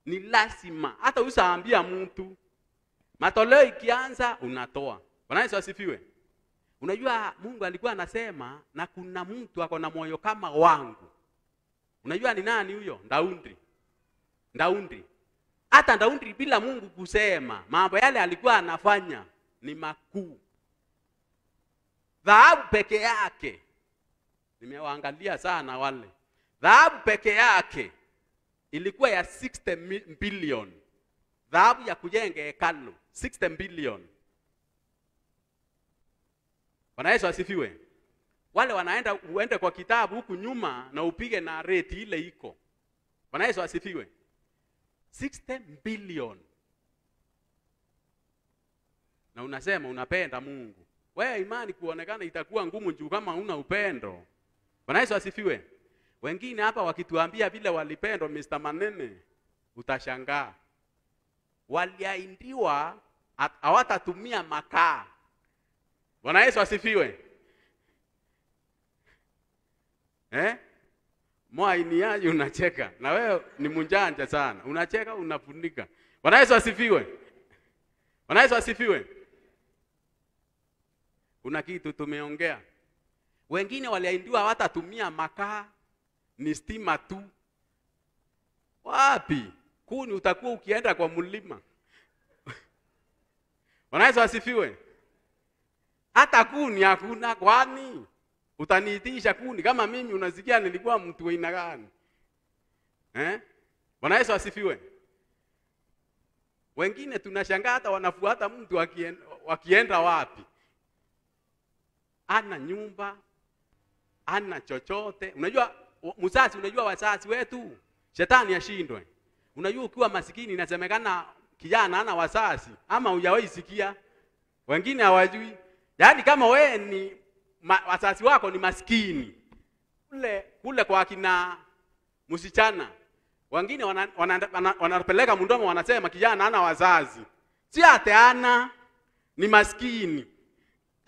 ni lazima hata usaambia mtu. Matoleo ikianza unatoa. Bwana Yesu asifiwe. Unajua Mungu alikuwa anasema na kuna mtu ako na moyo kama wangu. Unajua ni nani huyo? Daudi. Daudi hata Daudi bila Mungu kusema, mambo yale alikuwa anafanya ni makuu. Dhahabu peke yake, nimewaangalia sana wale, dhahabu peke yake ilikuwa ya 60 billion, dhahabu ya kujenga hekalu 60 billion. Bwana Yesu asifiwe. Wale wanaenda uende kwa kitabu huku nyuma na upige na reti ile iko. Bwana Yesu asifiwe. 60 billion na unasema unapenda Mungu. Wewe imani kuonekana itakuwa ngumu juu kama una upendo. Bwana Yesu asifiwe. Wengine hapa wakituambia vile walipendwa Mr. Manene utashangaa. Waliaindiwa hawatatumia makaa. Bwana Yesu asifiwe. Eh? Mwainia unacheka. Na wewe ni munjanja sana. Unacheka unafunika. Bwana Yesu asifiwe. Bwana Yesu asifiwe. Kuna kitu tumeongea. Wengine waliahidiwa hawatatumia makaa, ni stima tu. Wapi? Kuni utakuwa ukienda kwa mlima. Bwana Yesu asifiwe. Hata kuni hakuna kwani utaniitisha kuni kama mimi unasikia nilikuwa mtu wa aina gani? Eh? Bwana Yesu asifiwe. Wengine tunashangaa hata wanafuata mtu akienda, wakienda wapi. Ana nyumba, ana chochote. Unajua mzazi, unajua wazazi wetu shetani ashindwe. Unajua ukiwa masikini inasemekana kijana ana wazazi ama hujawahi sikia. Wengine hawajui. Yaani kama we ni ma, wazazi wako ni maskini kule kule kwa kina msichana wengine wanapeleka wana, wana, wana mdomo wanasema kijana ana wazazi si ateana ni maskini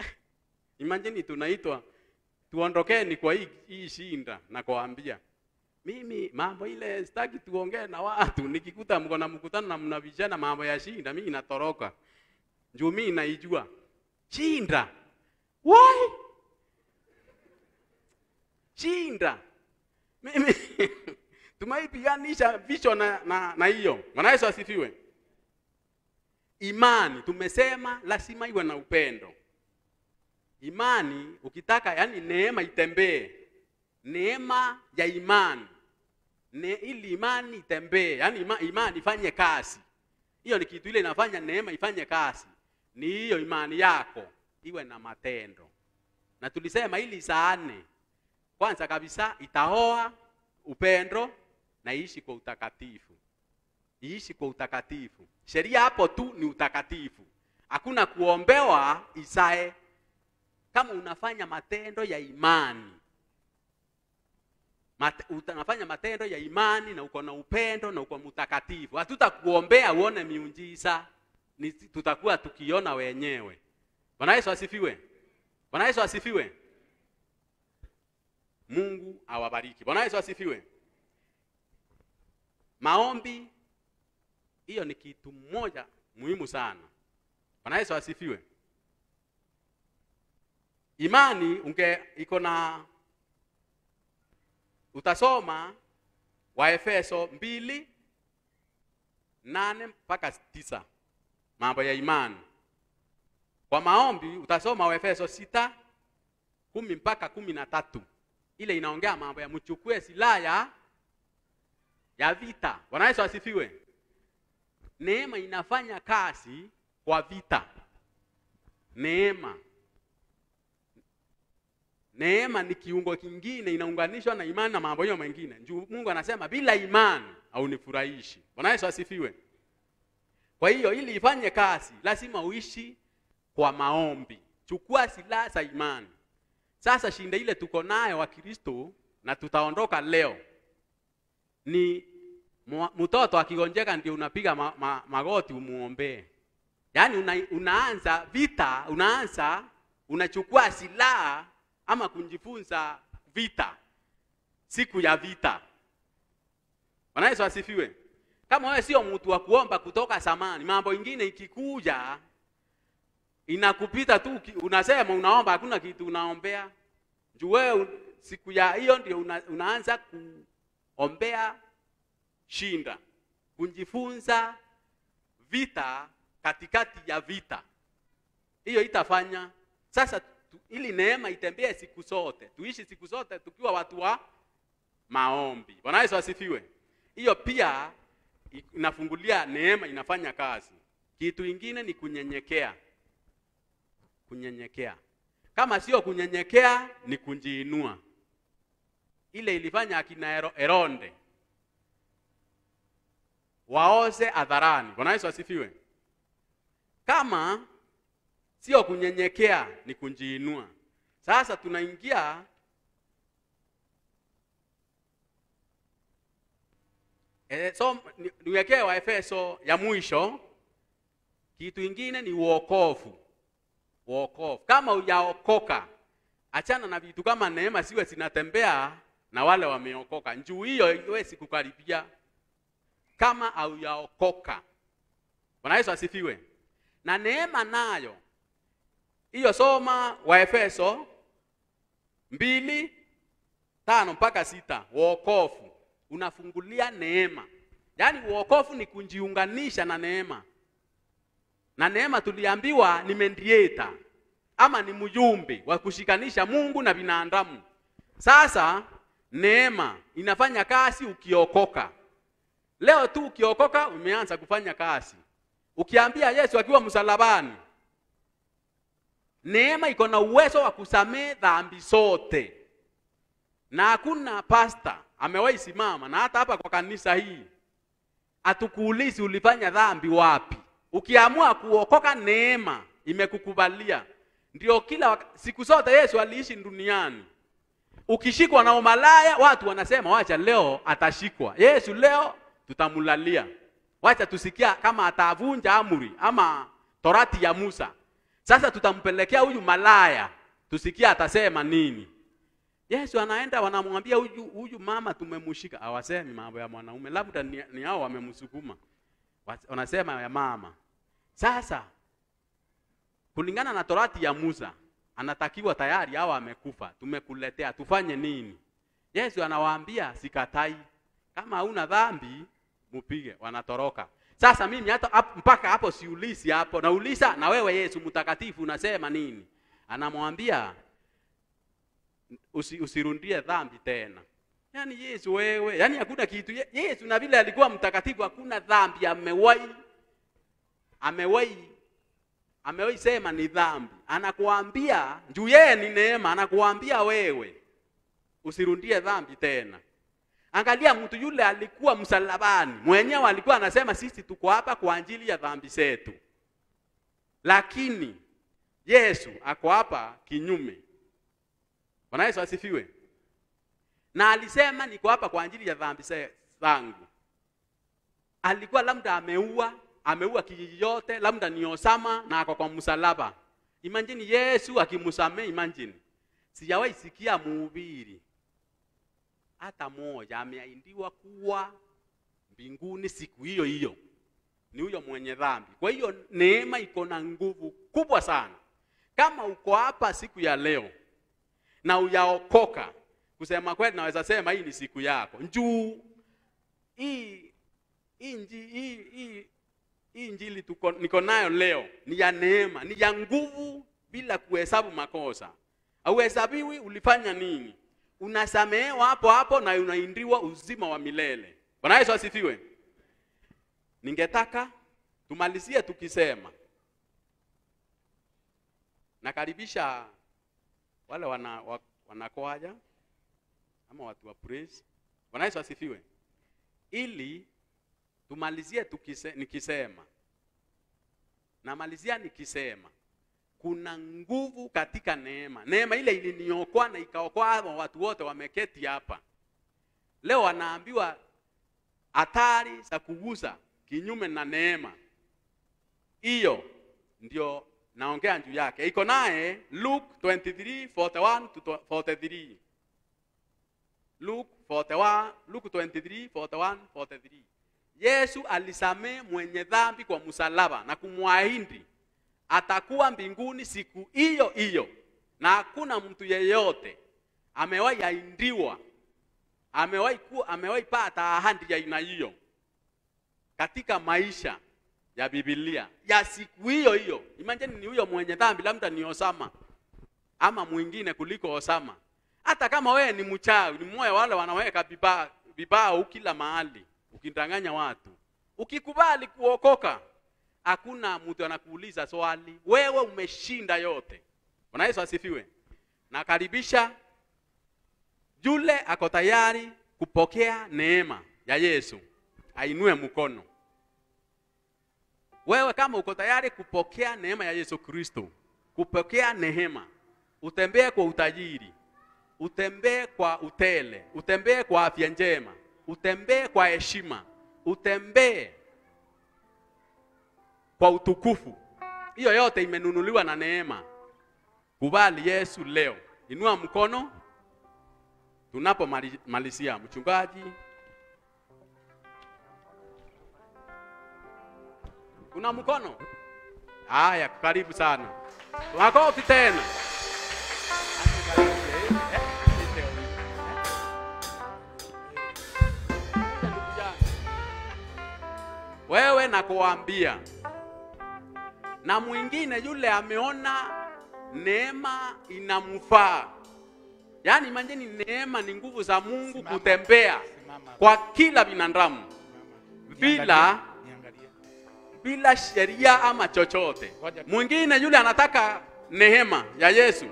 imagine tunaitwa tuondokeni kwa hii, hii shinda na kuambia mimi mambo ile sitaki tuongee na watu nikikuta mko na mkutano na mna vijana mambo ya shinda mimi natoroka juu mimi naijua shinda why shinda. Mimi tumaipiganisha vichwa na hiyo na, na Bwana Yesu asifiwe. Imani tumesema lazima iwe na upendo. Imani ukitaka, yani neema itembee, neema ya imani ne, ili imani itembee, yani ima, imani ifanye kazi. Hiyo ni kitu ile inafanya neema ifanye kazi, ni hiyo imani yako iwe na matendo, na tulisema ili saane kwanza kabisa itaoa upendo na iishi kwa utakatifu, iishi kwa utakatifu. Sheria hapo tu ni utakatifu, hakuna kuombewa isae. Kama unafanya matendo ya imani Mate, unafanya matendo ya imani na uko na upendo na uko mtakatifu, hatutakuombea uone miujiza, tutakuwa tukiona wenyewe. Bwana Yesu asifiwe! Bwana Yesu asifiwe! Mungu awabariki. Bwana Yesu asifiwe. Maombi hiyo ni kitu moja muhimu sana. Bwana Yesu asifiwe. Imani unge iko na utasoma efeso mbili nane mpaka tisa mambo ya imani. Kwa maombi utasoma wa efeso sita kumi mpaka kumi na tatu ile inaongea mambo ya mchukue silaha ya ya vita. Bwana Yesu asifiwe. Neema inafanya kazi kwa vita. Neema neema ni kiungo kingine, inaunganishwa na imani na mambo hiyo mengine. Juu Mungu anasema bila imani haunifurahishi. Bwana Yesu asifiwe. Kwa hiyo ili ifanye kazi lazima uishi kwa maombi. Chukua silaha za imani. Sasa shinda ile tuko nayo wa Kristo na tutaondoka leo ni mtoto akigonjeka ndio unapiga ma, ma, magoti umuombee. Yaani una, unaanza vita, unaanza unachukua silaha ama kujifunza vita, siku ya vita. Bwana Yesu asifiwe. Kama wewe sio mtu wa kuomba kutoka zamani, mambo ingine ikikuja inakupita tu, unasema unaomba, hakuna kitu unaombea. Juu wewe siku ya hiyo ndio una, unaanza kuombea shinda, kujifunza vita katikati ya vita. Hiyo itafanya sasa tu, ili neema itembee siku zote, tuishi siku zote tukiwa watu wa maombi. Bwana Yesu asifiwe. Hiyo pia inafungulia neema, inafanya kazi. Kitu ingine ni kunyenyekea kunyenyekea. Kama sio kunyenyekea, ni kujiinua. Ile ilifanya akina Eronde waoze hadharani. Bwana Yesu asifiwe. Kama sio kunyenyekea, ni kujiinua. Sasa tunaingia E, so niwekee Waefeso ya mwisho. Kitu ingine ni uokovu wokovu. Kama hujaokoka, achana na vitu kama neema, siwe zinatembea na wale wameokoka. Njuu hiyo iwezi kukaribia kama haujaokoka. Bwana Yesu asifiwe. Na neema nayo hiyo, soma Waefeso mbili tano mpaka sita. Wokovu unafungulia neema, yaani wokovu ni kujiunganisha na neema na neema tuliambiwa ni mendieta ama ni mjumbe wa kushikanisha Mungu na binadamu. Sasa neema inafanya kazi ukiokoka. Leo tu ukiokoka umeanza kufanya kazi. Ukiambia Yesu akiwa msalabani, neema iko na uwezo wa kusamehe dhambi zote, na hakuna pasta amewahi simama na hata hapa kwa kanisa hii atukuulizi ulifanya dhambi wapi. Ukiamua kuokoka, neema imekukubalia. Ndio kila waka, siku zote Yesu aliishi duniani. Ukishikwa na umalaya, watu wanasema wacha leo atashikwa Yesu, leo tutamulalia, wacha tusikia kama atavunja amri ama torati ya Musa. Sasa tutampelekea huyu malaya, tusikia atasema nini. Yesu anaenda, wanamwambia huyu huyu mama tumemshika, awasemi mambo ya mwanaume, labda ni, ni hao wamemsukuma, wanasema ya mama sasa kulingana na torati ya Musa anatakiwa tayari, hawa amekufa, tumekuletea tufanye nini? Yesu anawaambia sikatai, kama hauna dhambi mupige. Wanatoroka. Sasa mimi hata mpaka hapo siulizi hapo, nauliza na wewe, Yesu mtakatifu, unasema nini? Anamwambia usi, usirundie dhambi tena. Yaani Yesu wewe, yaani hakuna kitu Yesu na vile alikuwa mtakatifu, hakuna dhambi amewahi amewahi amewahi sema ni dhambi, anakuambia juu yeye ni neema, anakuambia wewe usirudie dhambi tena. Angalia, mtu yule alikuwa msalabani, mwenyewe alikuwa anasema sisi tuko hapa kwa ajili ya dhambi zetu, lakini Yesu ako hapa kinyume. Bwana Yesu asifiwe. Na alisema niko hapa kwa ajili ya dhambi zangu. Alikuwa labda ameua ameua kijiji yote, labda ni Osama na ako kwa msalaba. Imagine Yesu akimsamee, imagine. Sijawahi sikia mhubiri hata mmoja ameaindiwa kuwa mbinguni siku hiyo hiyo, ni huyo mwenye dhambi. Kwa hiyo neema iko na nguvu kubwa sana. Kama uko hapa siku ya leo na uyaokoka, kusema kweli, naweza sema hii ni siku yako njuu hii, hii, hii hii injili tuko, niko nayo leo ni ya neema, ni ya nguvu bila kuhesabu makosa. Hauhesabiwi ulifanya nini, unasamehewa hapo hapo na unaindiwa uzima wa milele. Bwana Yesu asifiwe. Ningetaka tumalizie tukisema, nakaribisha wale wana, wanakoaja ama watu wa praise. Bwana Yesu asifiwe, ili Tumalizie tukise, nikisema namalizia nikisema kuna nguvu katika neema. Neema ile iliniokoa na ikaokoa hawa watu wote wameketi hapa leo, wanaambiwa hatari za kugusa kinyume na neema. Hiyo ndio naongea juu yake, iko naye Luke 23:41 to 43. Luke 41, Luke 23:41 43 Yesu alisamehe mwenye dhambi kwa msalaba na kumwahidi atakuwa mbinguni siku hiyo hiyo, na hakuna mtu yeyote amewahi aindiwa amewahi kuwa amewahi pata ahadi ya aina hiyo katika maisha ya Biblia ya siku hiyo hiyo. Imagine ni huyo mwenye dhambi, labda ni Osama ama mwingine kuliko Osama. Hata kama wewe ni mchawi, ni mmoja wale wanaweka vibao kila mahali ukidanganya watu. Ukikubali kuokoka, hakuna mtu anakuuliza swali, wewe umeshinda yote. Bwana Yesu asifiwe. Nakaribisha yule ako tayari kupokea neema ya Yesu, ainue mkono. Wewe kama uko tayari kupokea neema ya Yesu Kristo, kupokea neema, utembee kwa utajiri, utembee kwa utele, utembee kwa afya njema, utembee kwa heshima, utembee kwa utukufu. Hiyo yote imenunuliwa na neema. Kubali Yesu leo, inua mkono tunapomalizia. Mchungaji, una mkono? Haya, karibu sana, makofi tena. wewe nakuambia, na mwingine yule ameona neema inamfaa. Yaani imajini, neema ni nguvu za Mungu simama, kutembea simama, kwa kila binadamu bila bila sheria ama chochote. Mwingine yule anataka neema ya Yesu,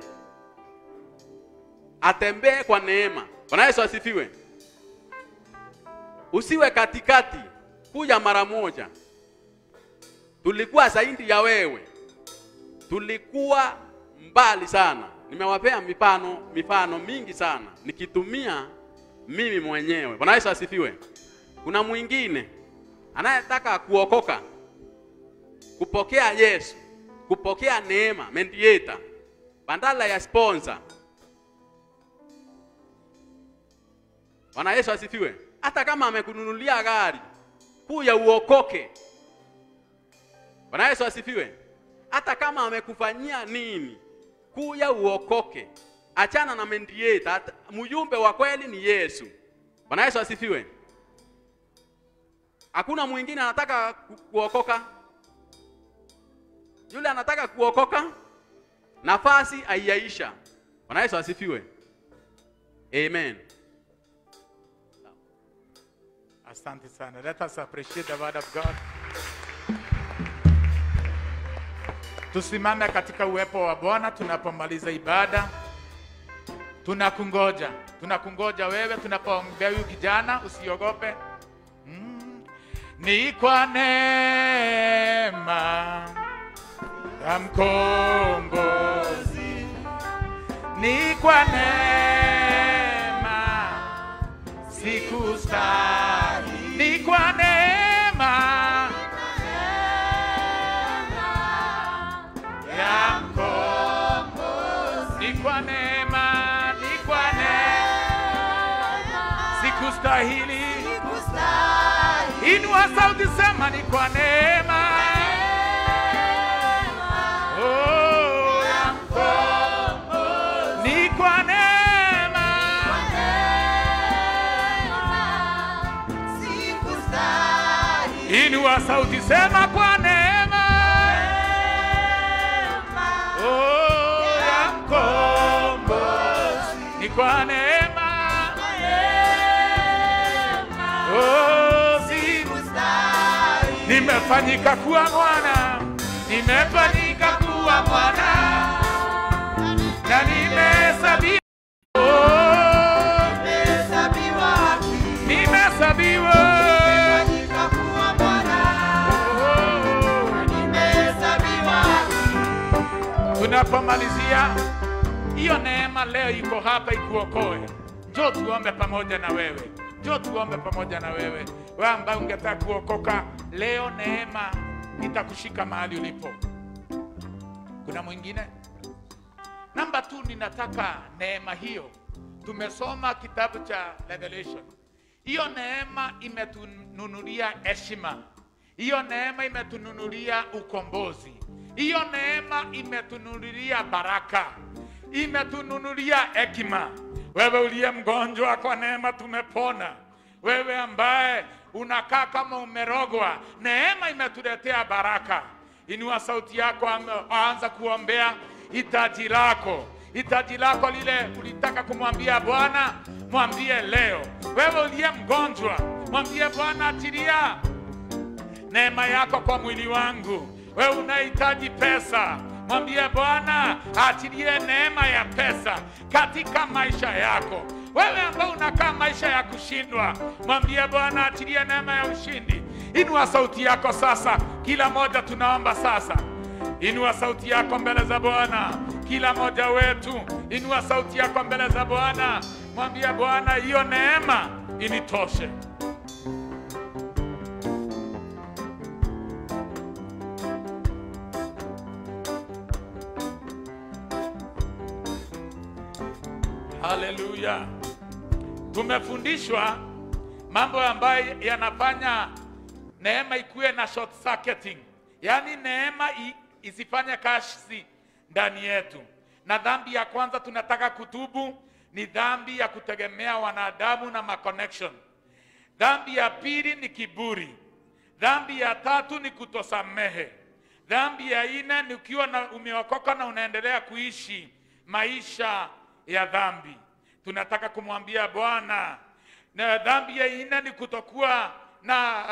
atembee kwa neema. Bwana Yesu asifiwe. Usiwe katikati kuja mara moja, tulikuwa zaidi ya wewe, tulikuwa mbali sana. Nimewapea mifano mifano mingi sana nikitumia mimi mwenyewe. Bwana Yesu asifiwe. Kuna mwingine anayetaka kuokoka, kupokea Yesu, kupokea neema mendieta, bandala ya sponsor. Bwana Yesu asifiwe. Hata kama amekununulia gari kuya uokoke. Bwana Yesu asifiwe. Hata kama amekufanyia nini, kuya uokoke. Achana na mendieta, mjumbe wa kweli ni Yesu. Bwana Yesu asifiwe. Hakuna mwingine anataka kuokoka. Yule anataka kuokoka, nafasi haiyaisha. Bwana Yesu asifiwe. Amen. Asante sana. Let us appreciate the word of God. Tusimame katika uwepo wa Bwana tunapomaliza ibada. Tunakungoja, tunakungoja wewe, tunapoombea huyu kijana, usiogope. Mm. Ni kwa neema ya mkombozi, ni kwa neema sikustahili kustahili, inua sauti, sema ni kwa neema oh, sauti, sema kwa neema oh, ya mkombozi ni kwa neema nimefanyika kuwa mwana, nimefanyika kuwa mwana na nimehesabiwa oh. tunapomalizia hiyo neema leo iko hapa ikuokoe. Njoo tuombe pamoja na wewe, njoo tuombe pamoja na wewe wewe ambaye ungetaka kuokoka leo, neema itakushika mahali ulipo. Kuna mwingine? Namba tu, ninataka neema hiyo. Tumesoma kitabu cha Revelation. Hiyo neema imetununulia heshima, hiyo neema imetununulia ukombozi, hiyo neema imetununulia baraka, imetununulia hekima. Wewe uliye mgonjwa, kwa neema tumepona. Wewe ambaye unakaa kama umerogwa. Neema imetuletea baraka. Inua sauti yako, anza kuombea hitaji lako hitaji lako lile ulitaka kumwambia Bwana, mwambie leo. Wewe uliye mgonjwa, mwambie Bwana, achilia neema yako kwa mwili wangu. Wewe unahitaji pesa, mwambie Bwana, achilie neema ya pesa katika maisha yako. Wewe ambao unakaa maisha ya kushindwa, mwambie Bwana atilie neema ya ushindi. Inua sauti yako sasa, kila moja tunaomba sasa. Inua sauti yako mbele za Bwana, kila moja wetu, inua sauti yako mbele za Bwana, mwambie Bwana, hiyo neema initoshe. Hallelujah. Tumefundishwa mambo ambayo yanafanya neema ikuwe na short circuiting, yaani neema isifanye kazi ndani yetu. Na dhambi ya kwanza tunataka kutubu ni dhambi ya kutegemea wanadamu na maconnection. Dhambi ya pili ni kiburi. Dhambi ya tatu ni kutosamehe. Dhambi ya nne ni ukiwa na umeokoka na unaendelea kuishi maisha ya dhambi tunataka kumwambia Bwana, na dhambi ya ina ni kutokuwa na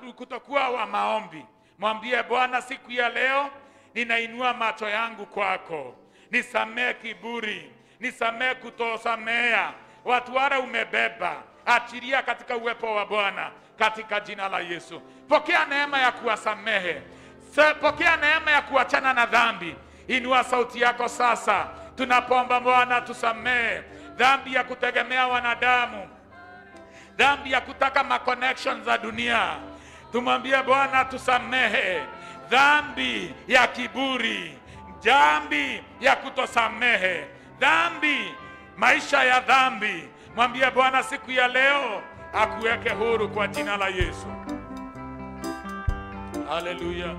uh, kutokuwa wa maombi. Mwambie Bwana, siku ya leo ninainua macho yangu kwako, nisamee kiburi, nisamee kutosamea watu wale umebeba. Achilia katika uwepo wa Bwana, katika jina la Yesu. Pokea neema ya kuwasamehe, pokea neema ya kuachana na dhambi. Inua sauti yako sasa, tunapomba Bwana, tusamehe dhambi ya kutegemea wanadamu, dhambi ya kutaka maconnection za dunia. Tumwambie Bwana tusamehe dhambi ya kiburi, dhambi ya kutosamehe, dhambi, maisha ya dhambi. Mwambie Bwana siku ya leo akuweke huru kwa jina la Yesu. Haleluya.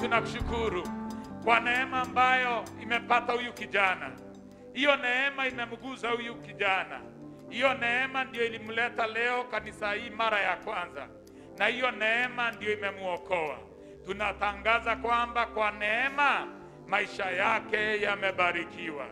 tunakushukuru kwa neema ambayo imepata huyu kijana. Hiyo neema imemguza huyu kijana, hiyo neema ndio ilimleta leo kanisa hii mara ya kwanza, na hiyo neema ndio imemuokoa. Tunatangaza kwamba kwa neema maisha yake yamebarikiwa.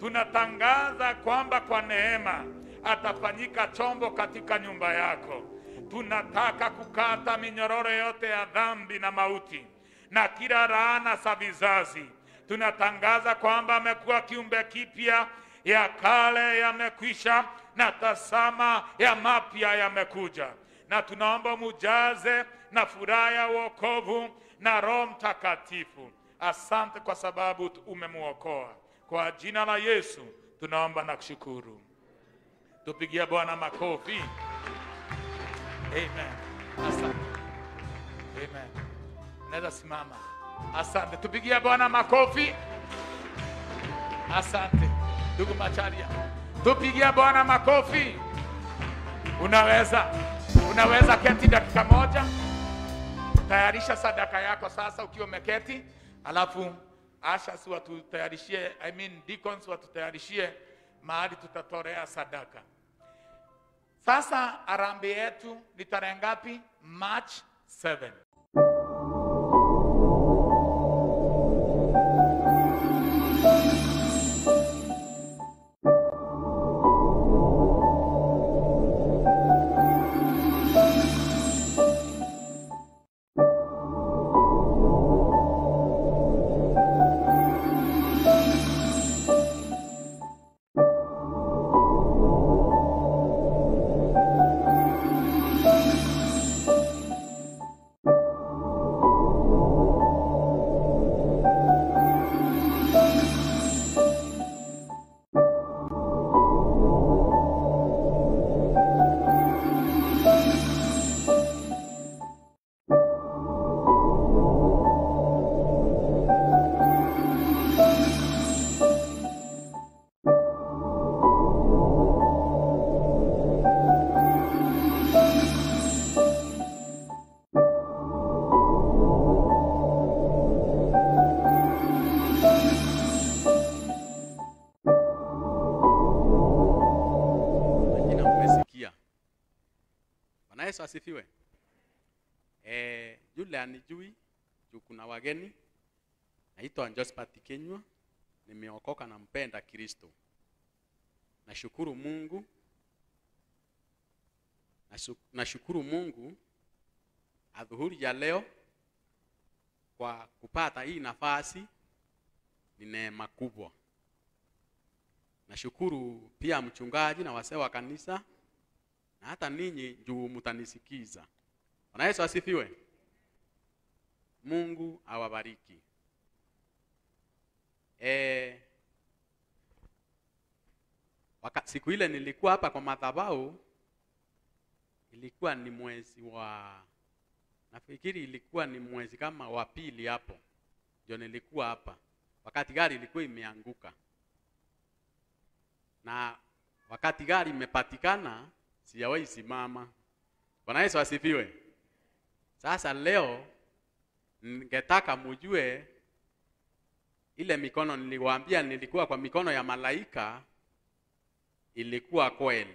Tunatangaza kwamba kwa neema atafanyika chombo katika nyumba yako. Tunataka kukata minyororo yote ya dhambi na mauti na kila laana za vizazi. Tunatangaza kwamba amekuwa kiumbe kipya, ya kale yamekwisha na tasama ya mapya yamekuja, na tunaomba mujaze na furaha ya wokovu na Roho Mtakatifu. Asante kwa sababu umemwokoa. Kwa jina la Yesu tunaomba na kushukuru. Tupigia Bwana makofi. Amen. Asante. Amen. Naweza simama. Asante, tupigie Bwana makofi. Asante ndugu Macharia, tupigia Bwana makofi. Unaweza, unaweza keti dakika moja, tayarisha sadaka yako sasa ukiwa umeketi, alafu ashas watutayarishie, I mean deacons watutayarishie mahali tutatorea sadaka. Sasa arambi yetu ni tarehe ngapi? March 7. wageni. Naitwa Josephat Kinywa, nimeokoka na mpenda Kristo. Nashukuru Mungu, nashukuru Mungu adhuhuri ya leo kwa kupata hii nafasi, ni neema kubwa. Nashukuru pia mchungaji na wasee wa kanisa na hata ninyi juu mtanisikiza. Bwana Yesu asifiwe. Mungu awabariki. E, waka, siku ile nilikuwa hapa kwa madhabahu, ilikuwa ni mwezi wa nafikiri ilikuwa ni mwezi kama wa pili hapo, ndio nilikuwa hapa wakati gari ilikuwa imeanguka, na wakati gari imepatikana sijawahi simama. Bwana Yesu asifiwe. Sasa leo Ningetaka mujue ile mikono niliwaambia nilikuwa kwa mikono ya malaika ilikuwa kweli.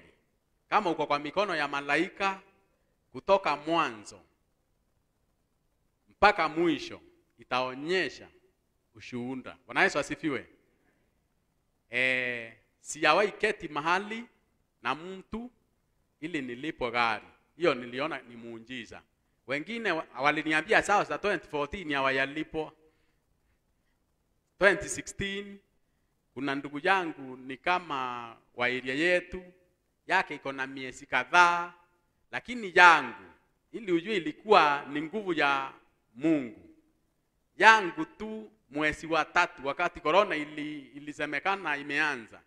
Kama uko kwa mikono ya malaika kutoka mwanzo mpaka mwisho itaonyesha ushuhuda. Bwana Yesu asifiwe. E, sijawahi keti mahali na mtu ili nilipo gari. Hiyo niliona ni muunjiza wengine waliniambia sawa za 2014 hawayalipo. 2016 kuna ndugu yangu ni kama wa area yetu yake iko na miezi kadhaa, lakini yangu ili ujue ilikuwa ni nguvu ya Mungu. Yangu tu mwezi wa tatu, wakati korona ili, ilisemekana imeanza,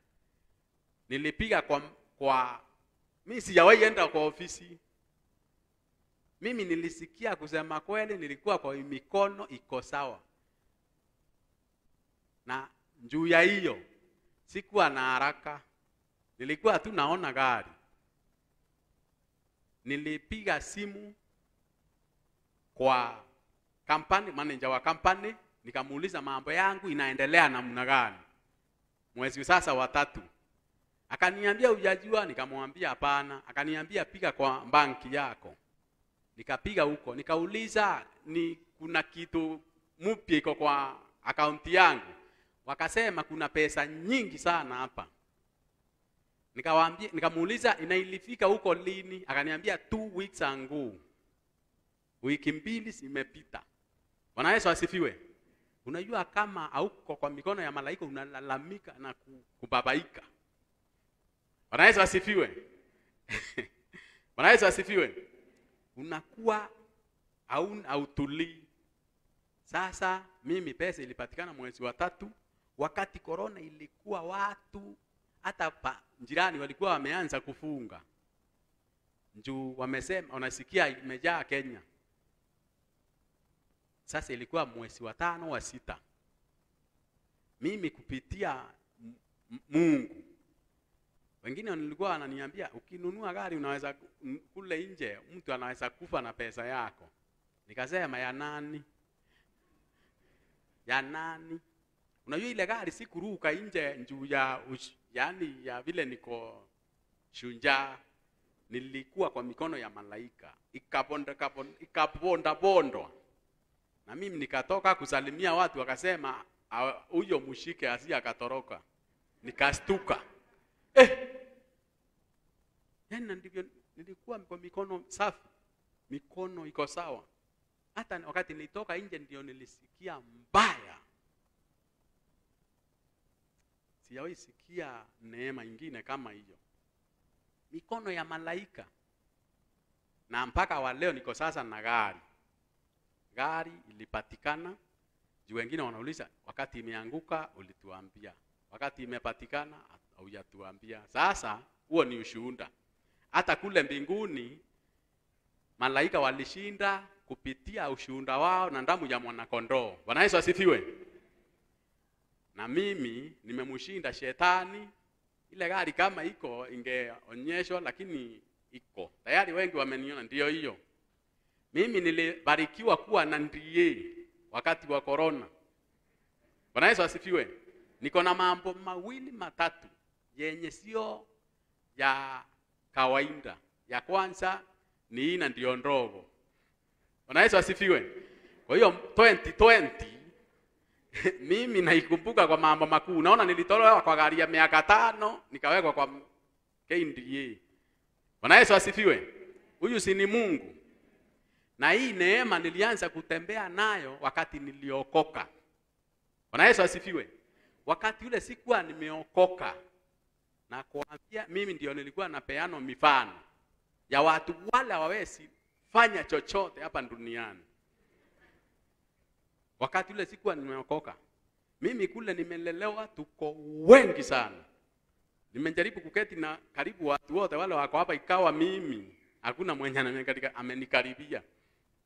nilipiga kwa, kwa mimi sijawahi enda kwa ofisi mimi nilisikia kusema kweli, nilikuwa kwa mikono iko sawa, na juu ya hiyo sikuwa na haraka, nilikuwa tu naona gari. Nilipiga simu kwa kampani, manager wa kampani, nikamuuliza mambo yangu inaendelea namna gani, mwezi sasa watatu Akaniambia hujajua, nikamwambia hapana. Akaniambia piga kwa banki yako. Nikapiga huko nikauliza, ni kuna kitu mpya iko kwa akaunti yangu? Wakasema kuna pesa nyingi sana hapa. nikamuuliza nika inailifika huko lini? Akaniambia two weeks ago, wiki mbili zimepita. Bwana Yesu asifiwe. Unajua kama auko kwa mikono ya malaika unalalamika na kubabaika. Bwana Yesu asifiwe. Bwana Yesu asifiwe unakuwa au hautulii. Sasa mimi pesa ilipatikana mwezi wa tatu, wakati korona ilikuwa watu hata pa jirani walikuwa wameanza kufunga njuu, wamesema unasikia imejaa Kenya. Sasa ilikuwa mwezi wa tano wa sita, mimi kupitia Mungu wengine walikuwa wananiambia ukinunua gari unaweza kule nje mtu anaweza kufa na pesa yako. Nikasema ya nani? Ya nani? Unajua ile gari sikuruka nje njuu ya yaani ya vile niko shujaa nilikuwa kwa mikono ya malaika ikabonda ikabonda bondwa, na mimi nikatoka kusalimia watu, wakasema huyo mushike asi akatoroka. Nikastuka eh, tena ndivyo nilikuwa kwa mikono safi, mikono iko sawa. Hata wakati nilitoka nje ndio nilisikia mbaya. Sijawahi sikia neema ingine kama hiyo, mikono ya malaika. Na mpaka wa leo niko sasa na gari, gari ilipatikana juu. Wengine wanauliza wakati imeanguka ulituambia, wakati imepatikana haujatuambia. Sasa huo ni ushuhuda. Hata kule mbinguni malaika walishinda kupitia ushuhuda wao na damu ya mwanakondoo. Bwana Yesu asifiwe. Na mimi nimemshinda shetani. Ile gari kama iko ingeonyeshwa, lakini iko tayari, wengi wameniona. Ndiyo hiyo, mimi nilibarikiwa kuwa na ndiye wakati wa korona. Bwana Yesu asifiwe. Niko na mambo mawili matatu yenye sio ya kawaida. Ya kwanza ni hii na ndio ndogo. Bwana Yesu asifiwe. Kwa hiyo 2020 mimi naikumbuka kwa mambo makuu. Naona nilitolewa kwa gari ya miaka tano nikawekwa kwa KDA. Bwana Yesu asifiwe. Huyu si ni Mungu. Na hii neema nilianza kutembea nayo wakati niliokoka. Bwana Yesu asifiwe. Wakati ule sikuwa nimeokoka na kuambia, mimi ndio nilikuwa napeana mifano ya watu wale hawawezi fanya chochote hapa duniani. Wakati ule sikuwa nimeokoka. Mimi kule nimelelewa, tuko wengi sana. Nimejaribu kuketi na karibu watu wote wale wako hapa, ikawa mimi hakuna mwenye amenikaribia.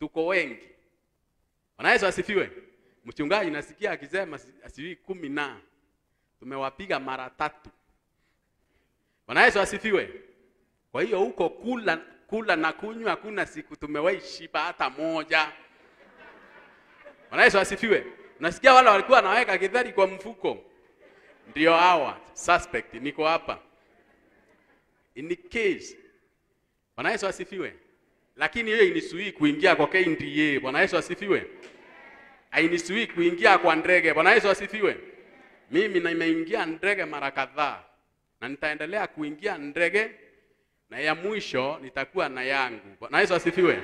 Tuko wengi. Bwana Yesu asifiwe. Mchungaji nasikia akisema asiwi kumi na tumewapiga mara tatu. Bwana Yesu asifiwe. Kwa hiyo huko kula, kula na kunywa, hakuna siku tumewahi shiba hata moja. Bwana Yesu asifiwe. Unasikia wale walikuwa wanaweka kidhari kwa mfuko, ndio hawa suspect. Niko hapa in case. Bwana Yesu asifiwe. Lakini yeye inisuii kuingia kwa KNDA. Bwana Yesu asifiwe. Ainisuii kuingia kwa ndege. Bwana Yesu asifiwe. Mimi nimeingia ndege mara kadhaa na nitaendelea kuingia ndege, na ya mwisho nitakuwa na yangu. Na Yesu asifiwe.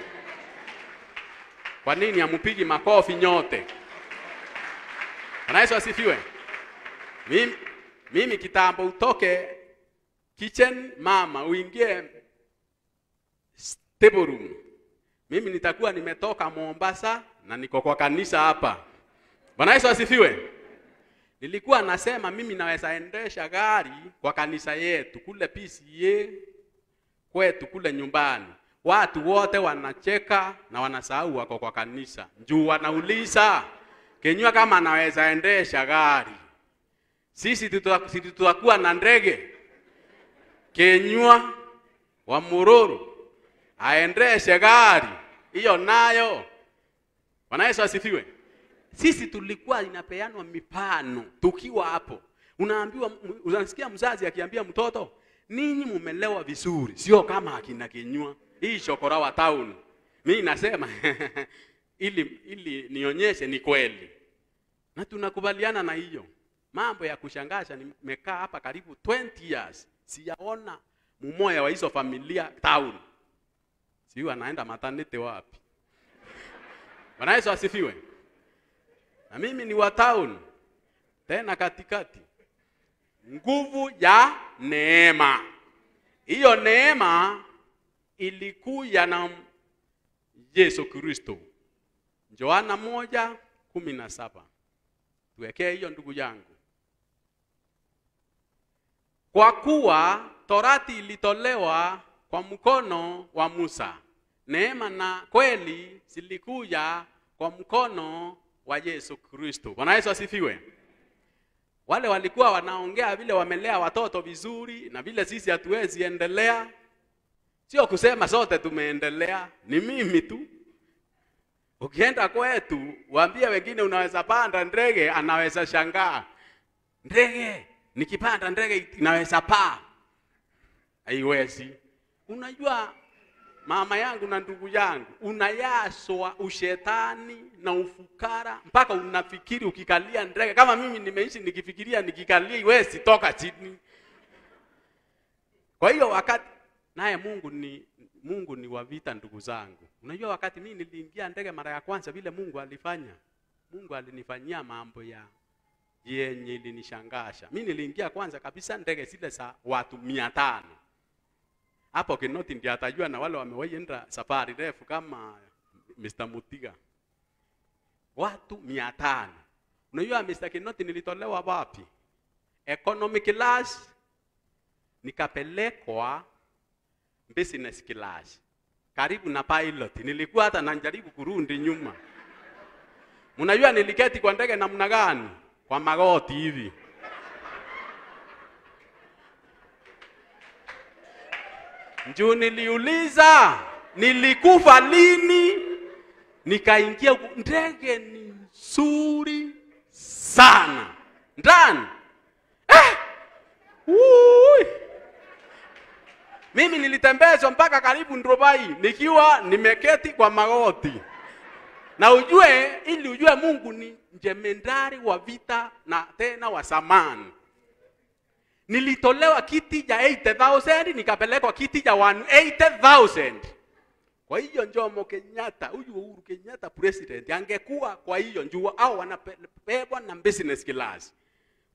Kwa nini amupigi makofi nyote? Na Yesu asifiwe. Mimi, mimi kitambo utoke kitchen mama uingie stable room. Mimi nitakuwa nimetoka Mombasa na niko kwa kanisa hapa. Bwana Yesu asifiwe. Nilikuwa nasema mimi naweza endesha gari kwa kanisa yetu kule PCA kwetu kule nyumbani. Watu wote wanacheka na wanasahau wako kwa kanisa. Njuu wanauliza Kenywa kama naweza endesha gari. Sisi tutakuwa na ndege. Kenywa wa Mururu aendeshe gari. Hiyo nayo. Bwana Yesu asifiwe sisi tulikuwa inapeanwa mipano tukiwa hapo. Unaambiwa, unasikia mzazi akiambia mtoto, ninyi mumelewa vizuri, sio kama akina kinywa hii chokora wa town. Mimi nasema ili ili nionyeshe ni kweli, na tunakubaliana na hiyo. Mambo ya kushangaza, nimekaa hapa karibu 20 years sijaona mmoja wa hizo familia town, sio anaenda matanete wapi. Bwana Yesu asifiwe na mimi ni wa town tena katikati. Nguvu ya neema, hiyo neema ilikuja na Yesu Kristo. Yohana moja kumi na saba. Tuwekee hiyo ndugu yangu, kwa kuwa torati ilitolewa kwa mkono wa Musa, neema na kweli zilikuja kwa mkono wa Yesu Kristo. Bwana Yesu asifiwe. Wale walikuwa wanaongea vile wamelea watoto vizuri na vile sisi hatuwezi endelea. Sio kusema sote tumeendelea, ni mimi tu. Ukienda kwetu, waambie wengine unaweza panda ndege, anaweza shangaa. Ndege, nikipanda ndege inaweza paa. Haiwezi. Unajua mama yangu na ndugu yangu, unayaswa ushetani na ufukara mpaka unafikiri ukikalia ndege. Kama mimi nimeishi nikifikiria nikikalia, iwezi toka chini. Kwa hiyo wakati naye Mungu ni Mungu ni wavita, ndugu zangu. Unajua wakati mimi niliingia ndege mara ya kwanza, vile Mungu alifanya, Mungu alinifanyia mambo ya yenye ilinishangasha. Mimi niliingia kwanza kabisa ndege zile za watu mia tano hapo Kinoti ndio atajua na wale wamewaenda safari refu kama Mr. Mutiga. Watu mia tano. Unajua Mr. Kinoti nilitolewa wapi? Economic class nikapelekwa business class karibu na pilot. Nilikuwa hata najaribu kurundi nyuma. Mnajua niliketi kwa ndege namna gani? Kwa magoti hivi. Njoo niliuliza nilikufa lini, nikaingia ndege. Ni nzuri sana ndani eh! Mimi nilitembezwa mpaka karibu Ndrobai nikiwa nimeketi kwa magoti, na ujue, ili ujue Mungu ni jemendari wa vita na tena wa samani nilitolewa kiti ja 80,000 nikapelekwa kiti ja 180,000. Kwa hiyo Jomo Kenyatta, huyu Uhuru Kenyatta president angekuwa kwa hiyo njua au wanapebwa na business class,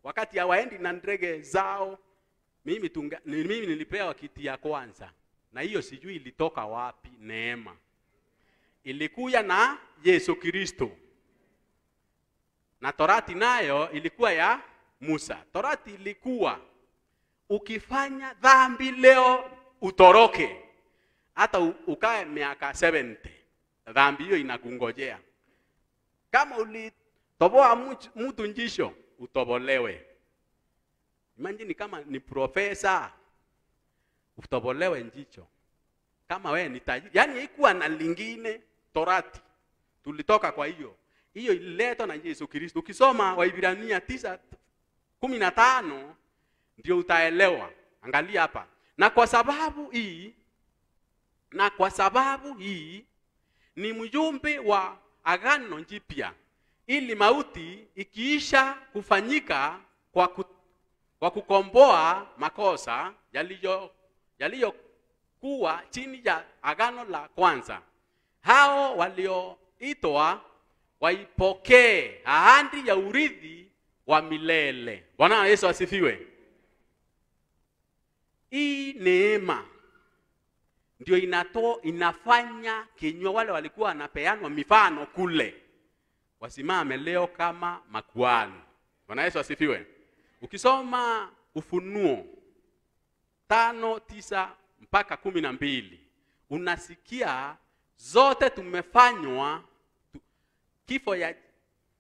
wakati hawaendi na ndege zao. Mimi, tunga, mimi nilipewa kiti ya kwanza na hiyo sijui ilitoka wapi. Neema ilikuya na Yesu Kristo na torati nayo ilikuwa ya Musa. Torati ilikuwa ukifanya dhambi leo utoroke, hata ukae miaka 70 dhambi hiyo inakungojea. Kama ulitoboa mtu njisho utobolewe. Imagine kama ni profesa utobolewe njicho, kama we ni tajiri. Yani ikuwa na lingine, torati tulitoka kwa hiyo hiyo ililetwa na Yesu Kristo. Ukisoma Waibrania tisa kumi na tano ndio utaelewa. Angalia hapa, na kwa sababu hii, na kwa sababu hii ni mjumbe wa agano jipya, ili mauti ikiisha kufanyika kwa, ku, kwa kukomboa makosa yaliyo yaliyokuwa chini ya agano la kwanza, hao walioitwa waipokee ahadi ya urithi wa milele. Bwana Yesu asifiwe. Hii neema ndio inato, inafanya kinywa wale walikuwa wanapeanwa mifano kule wasimame leo kama makuhani. Bwana Yesu asifiwe. Ukisoma Ufunuo tano tisa mpaka kumi na mbili unasikia zote tumefanywa tu, kifo ya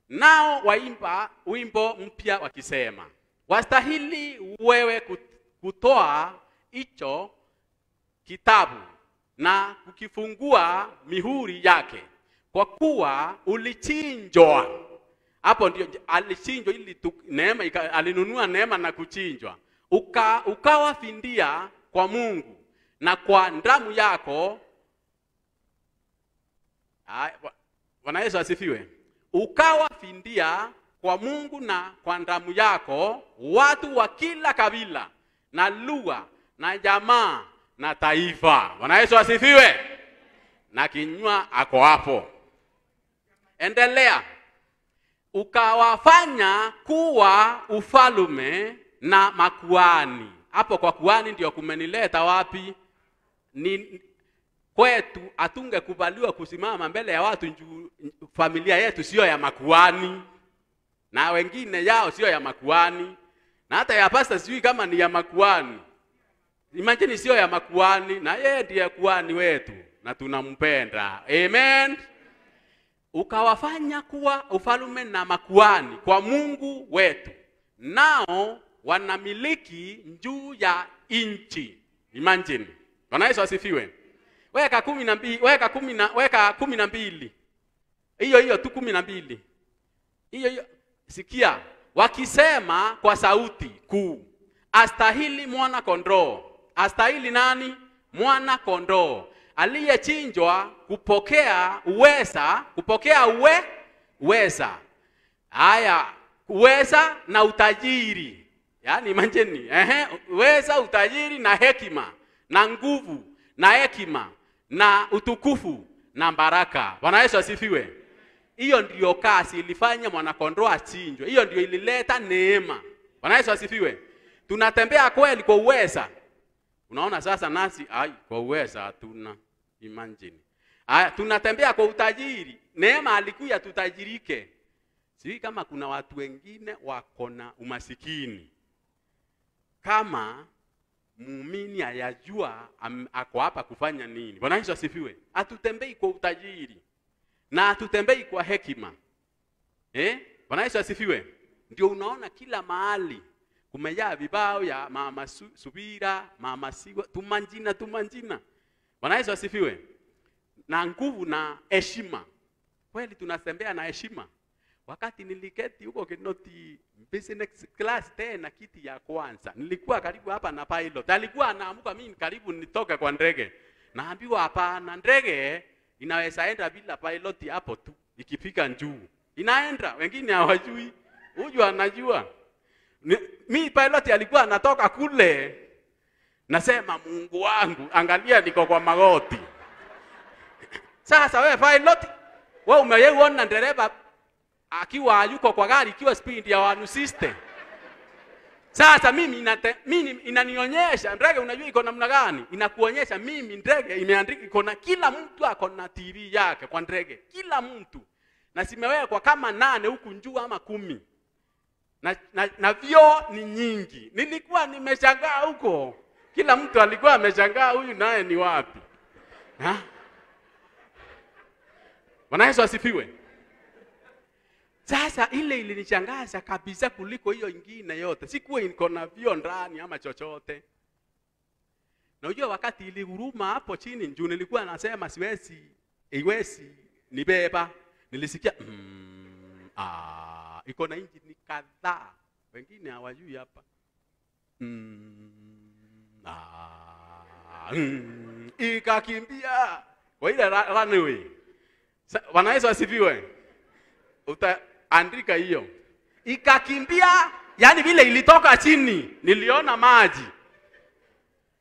nao waimba wimbo mpya wakisema, wastahili wewe kutu kutoa hicho kitabu na kukifungua mihuri yake, kwa kuwa ulichinjwa. Hapo ndio alichinjwa, ili tu, neema alinunua neema na kuchinjwa, uka, ukawa findia kwa Mungu na kwa damu yako. Bwana Yesu asifiwe. Ukawa findia kwa Mungu na kwa damu yako watu wa kila kabila na lugha na jamaa na taifa. Bwana Yesu asifiwe. Na kinywa ako hapo, endelea ukawafanya kuwa ufalume na makuani. Hapo kwa kuani ndio kumenileta wapi? Ni kwetu, atunge hatungekubaliwa kusimama mbele ya watu njuu, familia yetu sio ya makuani na wengine yao sio ya makuani na hata ya pasta sijui kama ni ya makuani. Imagine sio ya makuani, na yeye ndiye kuani wetu na tunampenda. Amen. Ukawafanya kuwa ufalume na makuani kwa Mungu wetu, nao wanamiliki juu ya inchi. Imagine. Bwana Yesu asifiwe. Weka kumi na mbili, weka kumi na, weka kumi na mbili hiyo hiyo tu kumi na mbili hiyo hiyo, sikia wakisema kwa sauti kuu, astahili mwana kondoo, astahili nani? Mwana kondoo aliyechinjwa kupokea uweza, kupokea uwe uweza. Haya, uweza na utajiri, yaani manjeni ehe, uweza, utajiri na hekima na nguvu na hekima na utukufu na baraka. Bwana Yesu asifiwe. Hiyo ndiyo kazi ilifanya mwanakondoo achinjwe. Hiyo ndiyo ilileta neema. Bwana Yesu asifiwe. Tunatembea kweli kwa uweza. Unaona sasa nasi ai kwa uweza hatuna imagine. Aya, tunatembea kwa utajiri. Neema alikuja tutajirike. Sijui kama kuna watu wengine wako na umasikini. Kama muumini ayajua ako hapa kufanya nini. Bwana Yesu asifiwe. Atutembei kwa utajiri na hatutembei kwa hekima. Eh? Bwana Yesu asifiwe. Ndio unaona kila mahali kumejaa vibao ya mama su, subira, mama siwa, tumanjina, tumanjina. Bwana Yesu asifiwe. Na nguvu na heshima. Kweli tunatembea na heshima. Wakati niliketi huko Kinoti business class tena kiti ya kwanza, nilikuwa karibu hapa na pilot. Alikuwa anaamuka mimi karibu nitoke kwa ndege. Naambiwa hapana, ndege eh inaweza enda bila pilot hapo tu, ikifika juu inaenda. Wengine hawajui, huyu anajua. Mi pilot alikuwa anatoka kule, nasema Mungu wangu, angalia niko kwa magoti. Sasa we pilot, wewe, umeyeuona dereva akiwa yuko kwa gari ikiwa speed ya 160 sasa mimi inate, mimi inanionyesha ndege, unajua iko namna gani? Inakuonyesha mimi ndege imeandika iko na kila mtu ako na TV yake kwa ndege, kila mtu na simewekwa kama nane huku njua ama kumi na, na, na vyoo ni nyingi. Nilikuwa nimeshangaa huko, kila mtu alikuwa ameshangaa, huyu naye ni wapi? Bwana Yesu asifiwe. Sasa ile ilinichangaza kabisa kuliko hiyo ingine yote, sikuwa iko na vio ndani ama chochote. Na unajua wakati ilihuruma hapo chini juu nilikuwa nasema siwezi, iwezi nibeba, nilisikia mm, ah, iko na injini kadhaa, wengine hawajui hapa mm, ah, mm, ikakimbia kwa ile runway. Wanaweza wasifiwe Uta, andika hiyo. Ikakimbia, yani vile ilitoka chini, niliona maji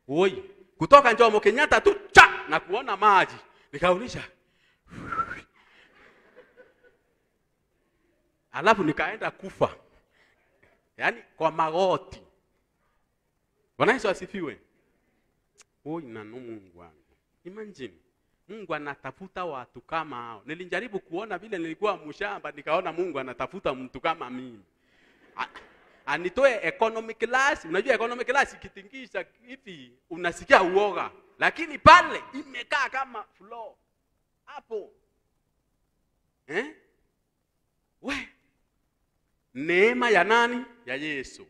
oi kutoka Jomo Kenyatta tu cha na kuona maji, nikaulisha alafu nikaenda kufa, yani kwa magoti. Bwana Yesu asifiwe. Woi, nanu Mungu wangu, imagine Mungu anatafuta watu kama hao. Nilijaribu kuona vile nilikuwa mshamba, nikaona Mungu anatafuta mtu kama mimi. anitoe economic class. Unajua economic class ikitingisha hivi unasikia uoga, lakini pale imekaa kama floor hapo eh? We, neema ya nani? Ya Yesu.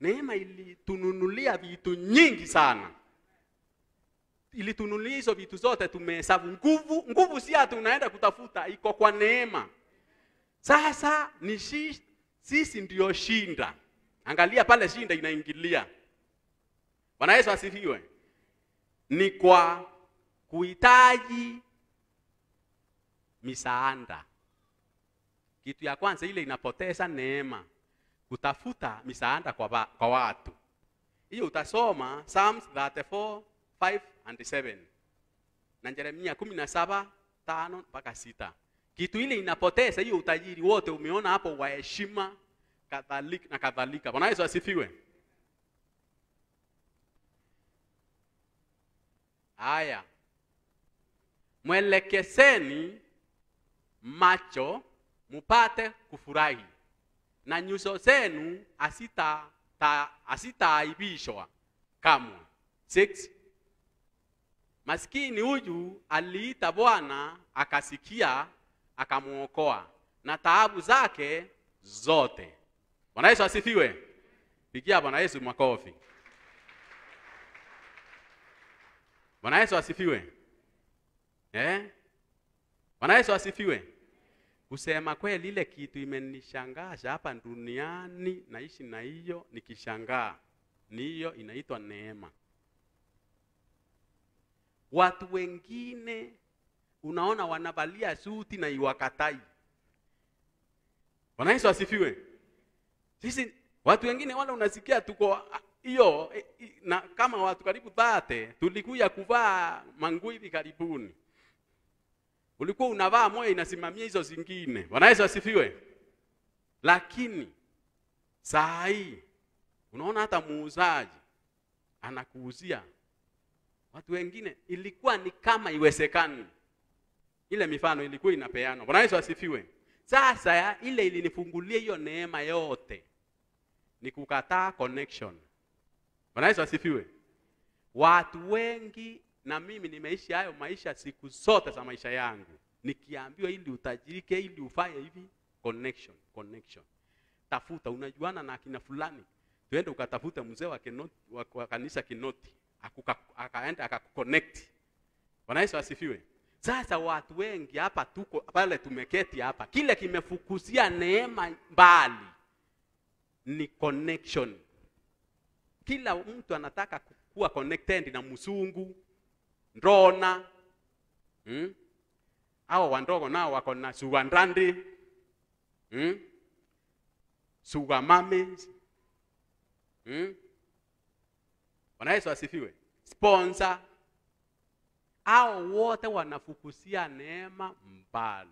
Neema ilitununulia vitu nyingi sana ili tunulie hizo vitu zote tumehesabu. Nguvu nguvu si hati unaenda kutafuta, iko kwa neema. Sasa ni sisi ndio shinda. Angalia pale, shinda inaingilia. Bwana Yesu asifiwe. Ni kwa kuhitaji misaanda Kitu ya kwanza ile inapoteza neema, kutafuta misaanda kwa, kwa watu. Hiyo utasoma Psalms 34 5 and 7 na Yeremia 17 5 mpaka 6. Kitu ile inapoteza hiyo utajiri wote umeona hapo wa heshima kadhalika na kadhalika. Bwana Yesu asifiwe. Haya, mwelekeseni macho mupate kufurahi na nyuso zenu asita asitaaibishwa kamwe. Maskini huyu aliita Bwana akasikia akamwokoa na taabu zake zote. Bwana Yesu asifiwe. Pigia Bwana Yesu makofi. Bwana Yesu asifiwe. Eh? Bwana Yesu asifiwe. Kusema kweli, ile kitu imenishangaza hapa duniani, naishi na hiyo nikishangaa, ni hiyo inaitwa neema. Watu wengine unaona wanavalia suti na iwakatai. Bwana Yesu asifiwe. Sisi watu wengine wala unasikia tuko ah, hiyo eh, na kama watu karibu thate tulikuja kuvaa manguo hivi karibuni. Ulikuwa unavaa moyo inasimamia hizo zingine. Bwana Yesu asifiwe. Lakini saa hii unaona hata muuzaji anakuuzia Watu wengine ilikuwa ni kama iwezekani, ile mifano ilikuwa inapeanwa. Bwana Yesu asifiwe. Sasa ya, ile ilinifungulia hiyo neema yote ni kukataa connection. Bwana Yesu asifiwe. Watu wengi na mimi nimeishi hayo maisha siku zote za maisha yangu, nikiambiwa ili utajirike, ili ufaye hivi, connection connection, tafuta unajuana na akina fulani, twende ukatafute mzee wa kanisa Kinoti akaenda akaconnect. Bwana Yesu asifiwe. Sasa watu wengi hapa tuko pale tumeketi hapa, kile kimefukuzia neema mbali ni connection. Kila mtu anataka kuwa connected na mzungu ndona hmm? Hao wandogo nao wako na sugar ndandi hmm? sugar mames hmm? Bwana Yesu asifiwe. Sponsor hao wote wanafukusia neema mbali,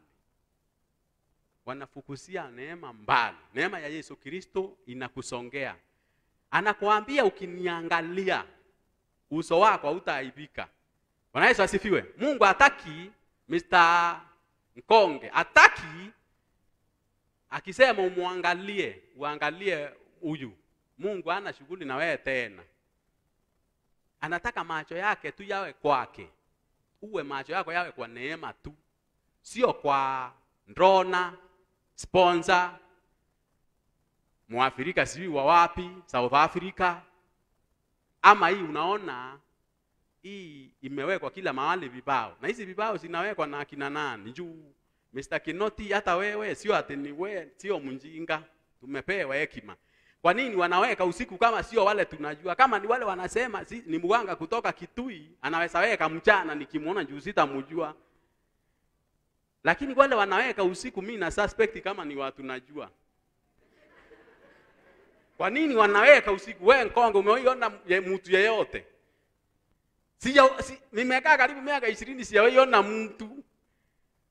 wanafukusia neema mbali. Neema ya Yesu Kristo inakusongea, anakuambia ukiniangalia uso wako hautaaibika. Bwana Yesu asifiwe. Mungu hataki Mr. Mkonge, hataki akisema umwangalie, uangalie huyu. Mungu hana shughuli na wewe tena anataka macho yake tu yawe kwake. Uwe macho yako yawe kwa neema tu, sio kwa ndrona sponsor Mwafrika sijui wa wapi South Africa, ama hii unaona hii imewekwa kila mahali vibao, na hizi vibao zinawekwa na kina nani juu Mr. Kinoti, hata wewe sio atini, wewe sio mjinga, tumepewa hekima. Kwa nini wanaweka usiku kama sio wale tunajua? Kama ni wale wanasema si, ni mganga kutoka Kitui anaweza weka mchana, nikimuona juu sitamjua. Lakini wale wanaweka usiku, mimi na suspect kama ni watu najua. Kwa nini wanaweka usiku? Wewe Nkongo umeiona ye, mtu yeyote? Sija si, nimekaa karibu miaka 20 sijaona mtu.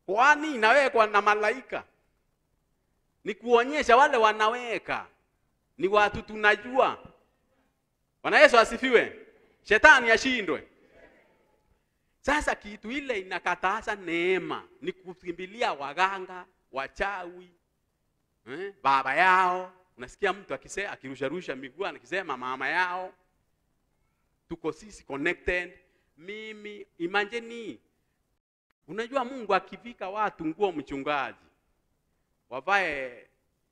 Kwani inawekwa na malaika? Ni kuonyesha wale wanaweka ni watu tunajua. Bwana Yesu asifiwe, shetani ashindwe. Sasa kitu ile inakataza neema ni kukimbilia waganga, wachawi eh, baba yao. Unasikia mtu akise akirusharusha miguu anakisema mama yao. Tuko sisi connected. Mimi imagine, unajua Mungu akivika watu nguo mchungaji wavae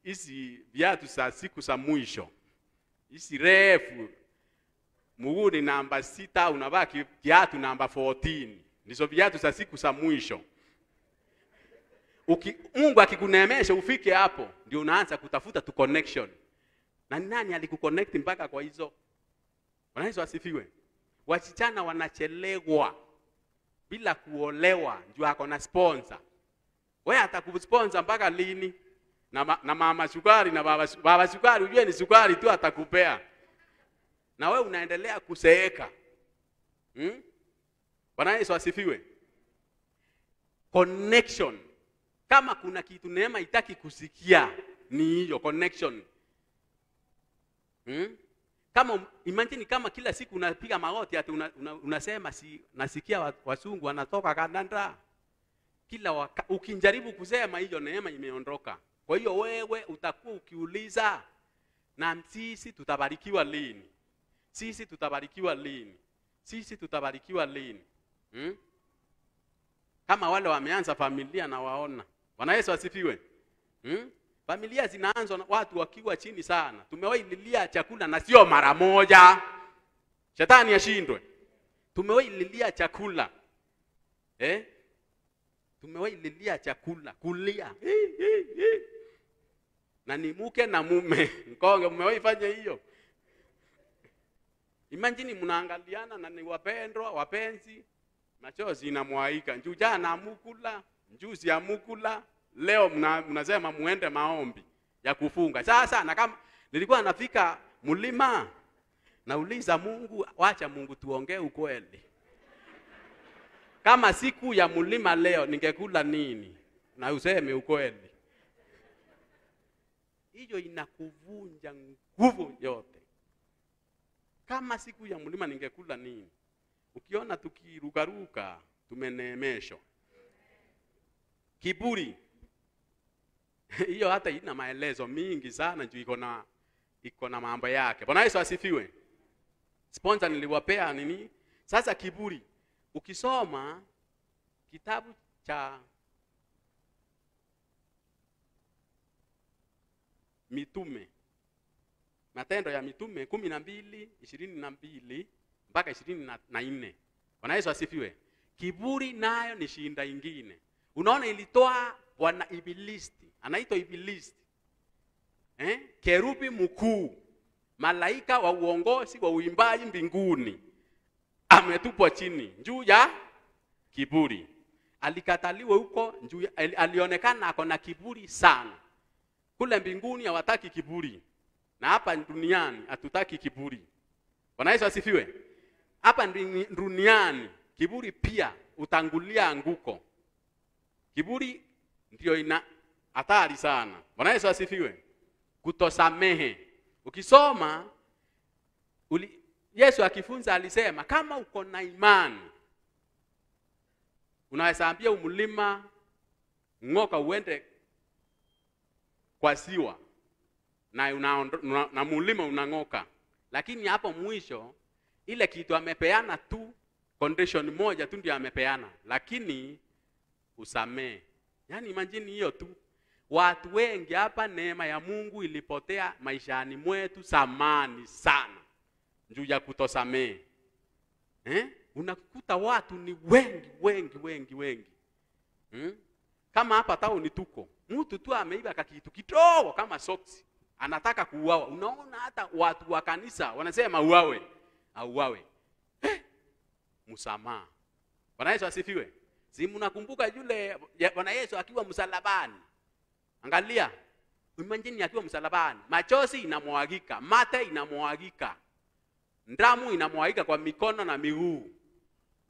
hizi viatu za siku za mwisho hizi refu, mguu ni namba sita, unabaki kiatu namba 14. Ndizo viatu za siku za mwisho. Uki, Mungu akikunemesha ufike hapo, ndio unaanza kutafuta tu connection na nani alikukonnect mpaka kwa hizo. Bwana Yesu asifiwe. Wasichana wanachelewa bila kuolewa, ndio ako na sponsor. Wewe atakusponsor mpaka lini? na, na mama sukari na baba, baba sukari, ujue ni sukari tu atakupea, na we unaendelea kuseeka. Hmm? Bwana Yesu asifiwe. Connection. Kama kuna kitu neema itaki kusikia ni hiyo connection. Hmm? Kama imagine kama kila siku unapiga magoti ati una, una, unasema si, nasikia wasungu wanatoka kandanda Kila waka, ukinjaribu kusema hiyo neema imeondoka. Kwa hiyo wewe utakuwa ukiuliza na sisi tutabarikiwa lini? Sisi tutabarikiwa lini? Sisi tutabarikiwa lini? Hmm? Kama wale wameanza familia na waona. Bwana Yesu asifiwe. Hmm? Familia zinaanza watu wakiwa chini sana. Tumewahi lilia chakula na sio mara moja. Shetani ashindwe. Tumewahi lilia chakula. Eh? Tumewahi lilia chakula, kulia. Hii, hii, hii na ni mke na mume mkonge. Mmewahi fanya hiyo? Imagine mnaangaliana na ni wapendwa, wapenzi, machozi inamwaika, njujana amukula, njuzi amukula, leo mnasema mna muende maombi ya kufunga. Sasa na kama nilikuwa nafika mlima nauliza Mungu, wacha Mungu tuongee ukweli. Kama siku ya mlima leo ningekula nini? Na useme ukweli hiyo inakuvunja nguvu yote. Kama siku ya mlima ningekula nini? Ukiona tukirukaruka tumeneemeshwa. Kiburi hiyo hata ina maelezo mingi sana juu iko na iko na mambo yake. Bwana Yesu asifiwe. Sponsor niliwapea nini? Sasa kiburi, ukisoma kitabu cha mitume matendo ya mitume kumi na mbili ishirini na mbili mpaka ishirini na nne bwana yesu asifiwe kiburi nayo ni shinda ingine unaona ilitoa bwana ibilisti anaitwa ibilisti eh? kerubi mkuu malaika wa uongozi wa uimbaji mbinguni ametupwa chini juu ya kiburi alikataliwa huko juu alionekana ako na kiburi sana kule mbinguni hawataki kiburi, na hapa duniani hatutaki kiburi. Bwana Yesu asifiwe. Hapa duniani kiburi pia utangulia anguko. Kiburi ndio ina hatari sana. Bwana Yesu asifiwe. Kutosamehe, ukisoma uli, Yesu akifunza alisema kama uko na imani unaweza ambia umlima ng'oka uende kwa ziwa na, una, na mulima unang'oka, lakini hapo mwisho ile kitu amepeana tu condition moja tu ndio amepeana, lakini usamee. Yani imagine hiyo tu. Watu wengi hapa, neema ya Mungu ilipotea maishani mwetu samani sana juu ya kutosamee eh? Unakuta watu ni wengi wengi wengi wengi hmm? Kama hapa tauni tuko mtu tu ameiba kitu kidogo kama socks, anataka kuuawa. Unaona hata watu wa kanisa wanasema uawe, auawe. Eh, msamaha. Bwana Yesu asifiwe. Si mnakumbuka yule Bwana Yesu akiwa msalabani? Angalia, imagine akiwa msalabani, machozi inamwagika, mate inamwagika, ndamu inamwagika kwa mikono na miguu,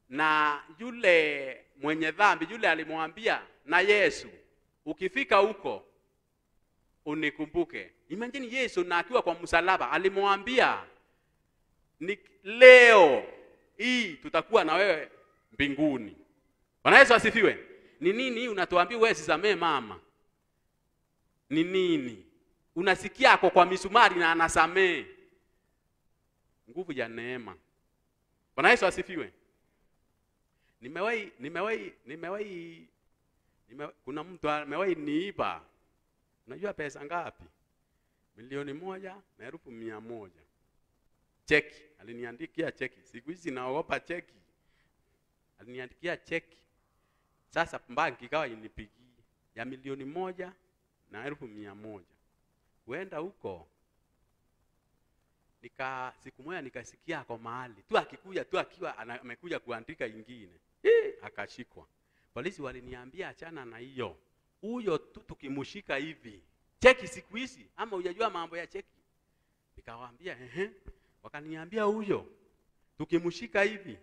na yule mwenye dhambi yule alimwambia na Yesu ukifika huko unikumbuke. Imagine Yesu na akiwa kwa msalaba alimwambia ni leo hii tutakuwa na wewe mbinguni. Bwana Yesu asifiwe. Ni nini unatuambia wewe sisamee mama? Ni nini? Unasikia ako kwa misumari na anasamee. Nguvu ya neema. Bwana Yesu asifiwe. Nimewahi nimewahi nimewahi Nime, kuna mtu amewahi niiba, unajua pesa ngapi? Milioni moja na elfu mia moja cheki. Aliniandikia cheki, siku hizi naogopa cheki. Aliniandikia cheki, sasa banki ikawa inipigie ya milioni moja na elfu mia moja Huenda huko nika siku moja nikasikia ako mahali tu akikuja tu akiwa amekuja kuandika ingine, akashikwa Polisi waliniambia achana na hiyo, huyo tu tukimshika hivi cheki siku hizi, ama hujajua mambo ya cheki? Nikawaambia ehe. Wakaniambia huyo tukimshika hivi,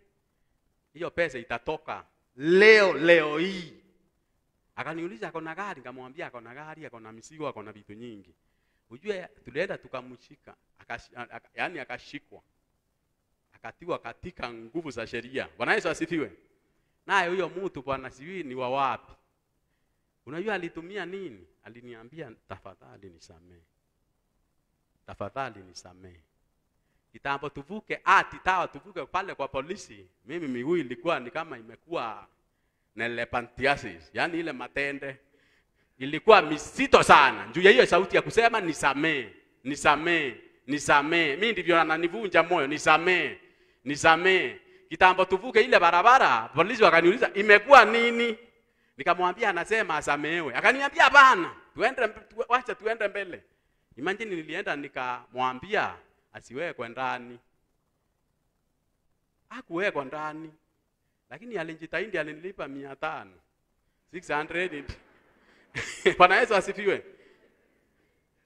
hiyo pesa itatoka leo leo hii. Akaniuliza ako na gari, nikamwambia ako na gari, ako na misigo, ako na vitu nyingi. Ujue tulienda tukamshika, yaani akashikwa, akatiwa katika nguvu za sheria. Bwana Yesu asifiwe naye huyo mtu bwana sijui ni wa wapi. Unajua alitumia nini? Aliniambia tafadhali nisamee tafadhali nisamee Kitambo tuvuke ati ah, tawa tuvuke pale kwa polisi, mimi miguu ilikuwa ni kama imekuwa nelepantiasis, yaani ile matende ilikuwa misito sana, juu ya hiyo sauti ya kusema nisamee nisamee nisamee Mimi ndivyo ananivunja moyo, nisamee nisamee kitambo tuvuke ile barabara, polisi wakaniuliza imekuwa nini? Nikamwambia anasema asamewe. Akaniambia bana, tuende wacha tuende mbele. Imagine nilienda nikamwambia asiwekwe ndani. Hakuwekwa ndani. Lakini alinjitahidi alinilipa 500. 600. Bwana Yesu asifiwe.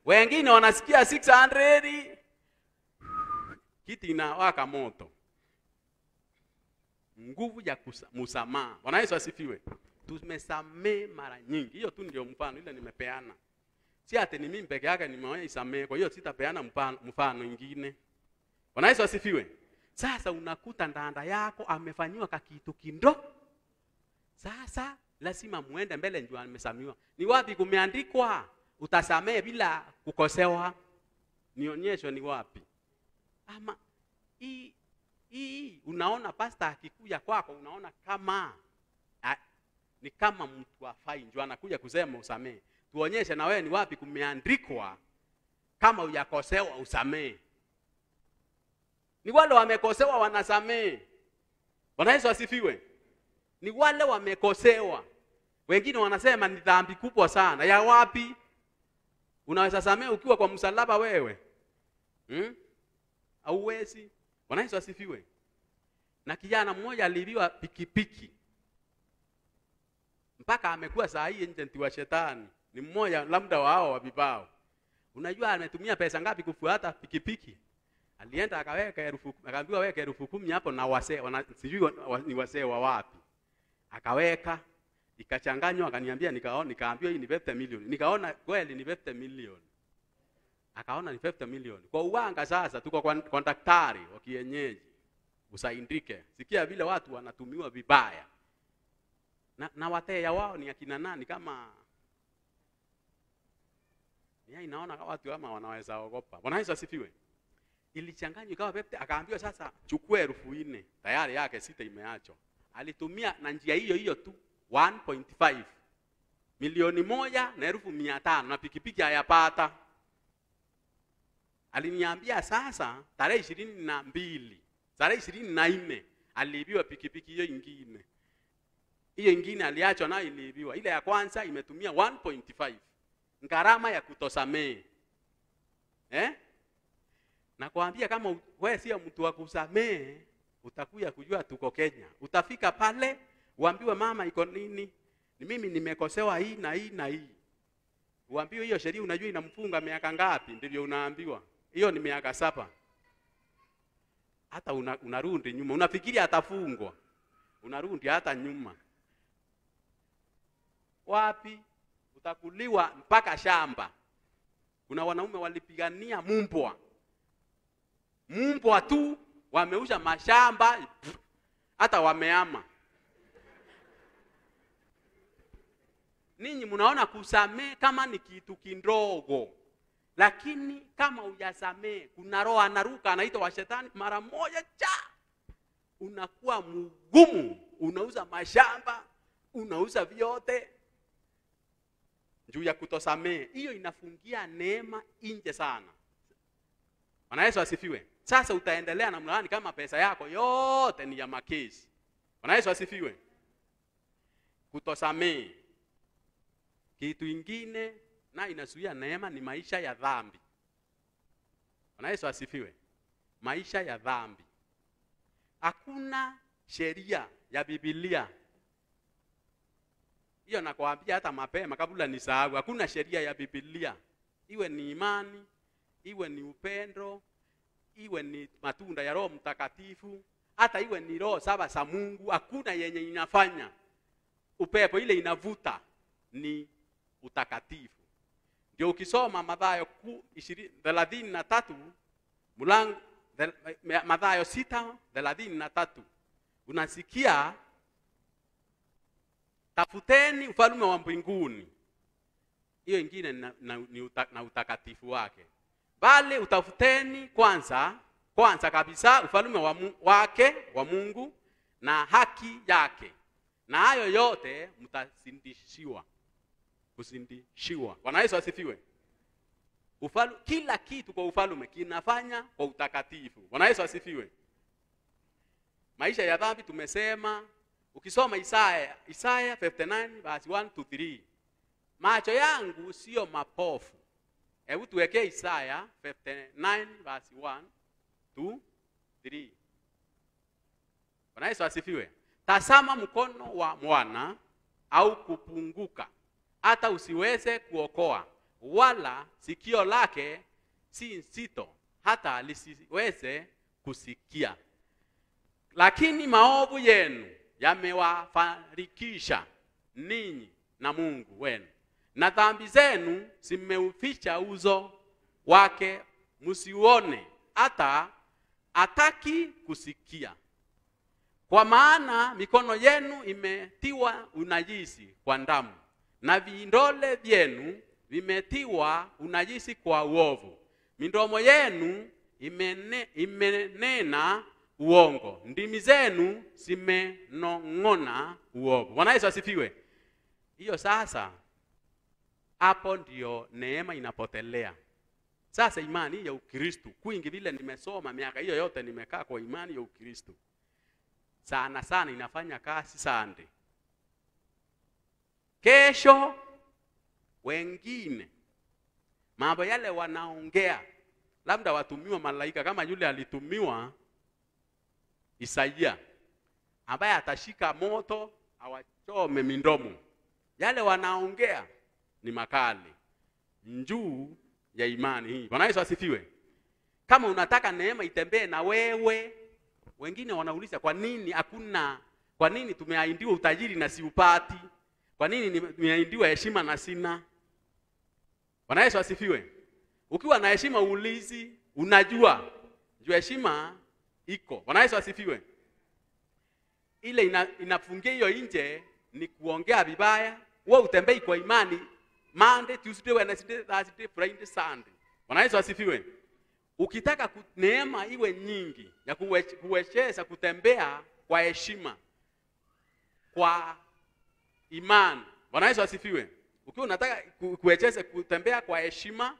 Wengine wanasikia 600 kiti inawaka moto nguvu ya msamaha. Bwana Yesu asifiwe. Tumesamee mara nyingi, hiyo tu ndio mfano ile nimepeana. Si ati ni mimi peke yake nimeona isamee, kwa hiyo sitapeana mfano mwingine. Bwana Yesu asifiwe. Sasa unakuta ndanda yako amefanyiwa kitu kindo. Sasa lazima muende mbele njua amesamiwa. Ni wapi kumeandikwa utasamee bila kukosewa? Nionyeshwe ni wapi? Ama hii hii unaona pasta akikuja kwako unaona kama a, ni kama mtu afai ndio anakuja kusema usamee tuonyeshe na wewe ni wapi kumeandikwa kama hujakosewa usamee ni wale wamekosewa wanasamee bwana yesu asifiwe ni wale wamekosewa wengine wanasema ni dhambi kubwa sana ya wapi unaweza samee ukiwa kwa msalaba wewe hmm? auwezi Bwana Yesu asifiwe. Na kijana mmoja aliliwa pikipiki mpaka amekuwa saa hii agent wa shetani, ni mmoja labda wa hao wa vibao. Unajua ametumia pesa ngapi kufuata pikipiki? Alienda akaweka elfu, akaambiwa weka elfu kumi hapo na wasee, sijui ni wasee wa wapi, akaweka ikachanganywa, akaniambia, nikaona, nikaambiwa hii ni 50 million. nikaona kweli ni 50 million akaona ni 50 milioni kwa uwanga. Sasa tuko kwa daktari wa kienyeji usaindike. Sikia vile watu wanatumiwa vibaya na, na wateja wao ni akina nani? Kama nia naona watu kama wanaweza ogopa. Bwana Yesu asifiwe. Ilichanganywa ikawa pepe, akaambiwa sasa chukua elfu nne tayari yake sita imeachwa. Alitumia na njia hiyo hiyo tu 1.5 milioni moja na elfu mia tano na pikipiki hayapata piki Aliniambia sasa, tarehe ishirini na mbili tarehe ishirini na nne aliibiwa pikipiki hiyo ingine, hiyo ingine aliachwa nayo, iliibiwa. Ile ya kwanza imetumia 1.5 gharama ya kutosamee eh? Nakwambia kama wewe sio mtu wa kusamee, utakuja kujua tuko Kenya. Utafika pale uambiwe, mama, iko nini? Ni mimi nimekosewa hii na hii na hii. Uambiwe hiyo sheria, unajua inamfunga miaka ngapi? Ndivyo unaambiwa hiyo ni miaka saba. Hata una, unarundi nyuma, unafikiri atafungwa, unarundi hata nyuma. Wapi utakuliwa mpaka shamba. Kuna wanaume walipigania mumbwa, mumbwa tu, wameusha mashamba hata wameama. Ninyi mnaona kusamehe kama ni kitu kidogo lakini kama hujasamehe, kuna roho anaruka anaitwa wa shetani, mara moja cha unakuwa mgumu, unauza mashamba, unauza vyote juu ya kutosamehe. Hiyo inafungia neema nje sana. Bwana Yesu asifiwe. Sasa utaendelea na mlaani kama pesa yako yote ni ya makesi. Bwana Yesu asifiwe. Kutosamehe kitu ingine na inazuia neema ni maisha ya dhambi. Bwana Yesu asifiwe. Maisha ya dhambi. Hakuna sheria ya Biblia hiyo, nakwambia hata mapema kabla nisahau, hakuna sheria ya Biblia, iwe ni imani, iwe ni upendo, iwe ni matunda ya Roho Mtakatifu, hata iwe ni roho saba za Mungu, hakuna yenye inafanya upepo ile inavuta ni utakatifu ndio ukisoma Mathayo 33 mlango Mathayo 6:33 unasikia tafuteni ufalme wa mbinguni, hiyo ingine na, na, uta, na utakatifu wake, bali utafuteni kwanza kwanza kabisa ufalme wa wake wa Mungu na haki yake, na hayo yote mtazidishiwa kuzindishiwa. Bwana Yesu asifiwe. Ufalu, kila kitu kwa ufalme kinafanya kwa utakatifu. Bwana Yesu asifiwe. Maisha ya dhambi tumesema, ukisoma Isaya Isaya 59 verse 1 to 3, macho yangu sio mapofu. Hebu tuweke Isaya 59 verse 1 to 3. Bwana Yesu asifiwe. Tazama mkono wa mwana au kupunguka hata usiweze kuokoa, wala sikio lake si nzito hata lisiweze kusikia. Lakini maovu yenu yamewafarikisha ninyi na Mungu wenu, na dhambi zenu zimeuficha uso wake, msiuone hata ataki kusikia. Kwa maana mikono yenu imetiwa unajisi kwa damu na vindole vyenu vimetiwa unajisi kwa uovu, midomo yenu imene, imenena uongo, ndimi zenu zimenong'ona uovu. Bwana Yesu asifiwe. Hiyo sasa, hapo ndio neema inapotelea. Sasa imani ya Ukristo kwingi, vile nimesoma miaka hiyo yote nimekaa kwa imani ya Ukristo, sana sana inafanya kazi sande Kesho wengine mambo yale wanaongea, labda watumiwa malaika kama yule alitumiwa Isaia, ambaye atashika moto awachome mindomo. Yale wanaongea ni makali njuu ya imani hii. Bwana Yesu asifiwe. Kama unataka neema itembee na wewe, wengine wanauliza kwa nini hakuna, kwa nini tumeahidiwa utajiri na siupati? Kwa nini ninaidiwa heshima na sina? Bwana Yesu asifiwe. Ukiwa na heshima ulizi, unajua juu heshima iko. Bwana Yesu asifiwe. Ile ina, inafungia hiyo nje ni kuongea vibaya. Wewe utembei kwa imani Monday, Tuesday, Wednesday, Thursday, Friday, Sunday. Bwana Yesu asifiwe. Ukitaka neema iwe nyingi ya kuwezesha kutembea kwa heshima kwa imani. Bwana Yesu asifiwe. Ukiwa unataka kuwecheze kutembea kwa heshima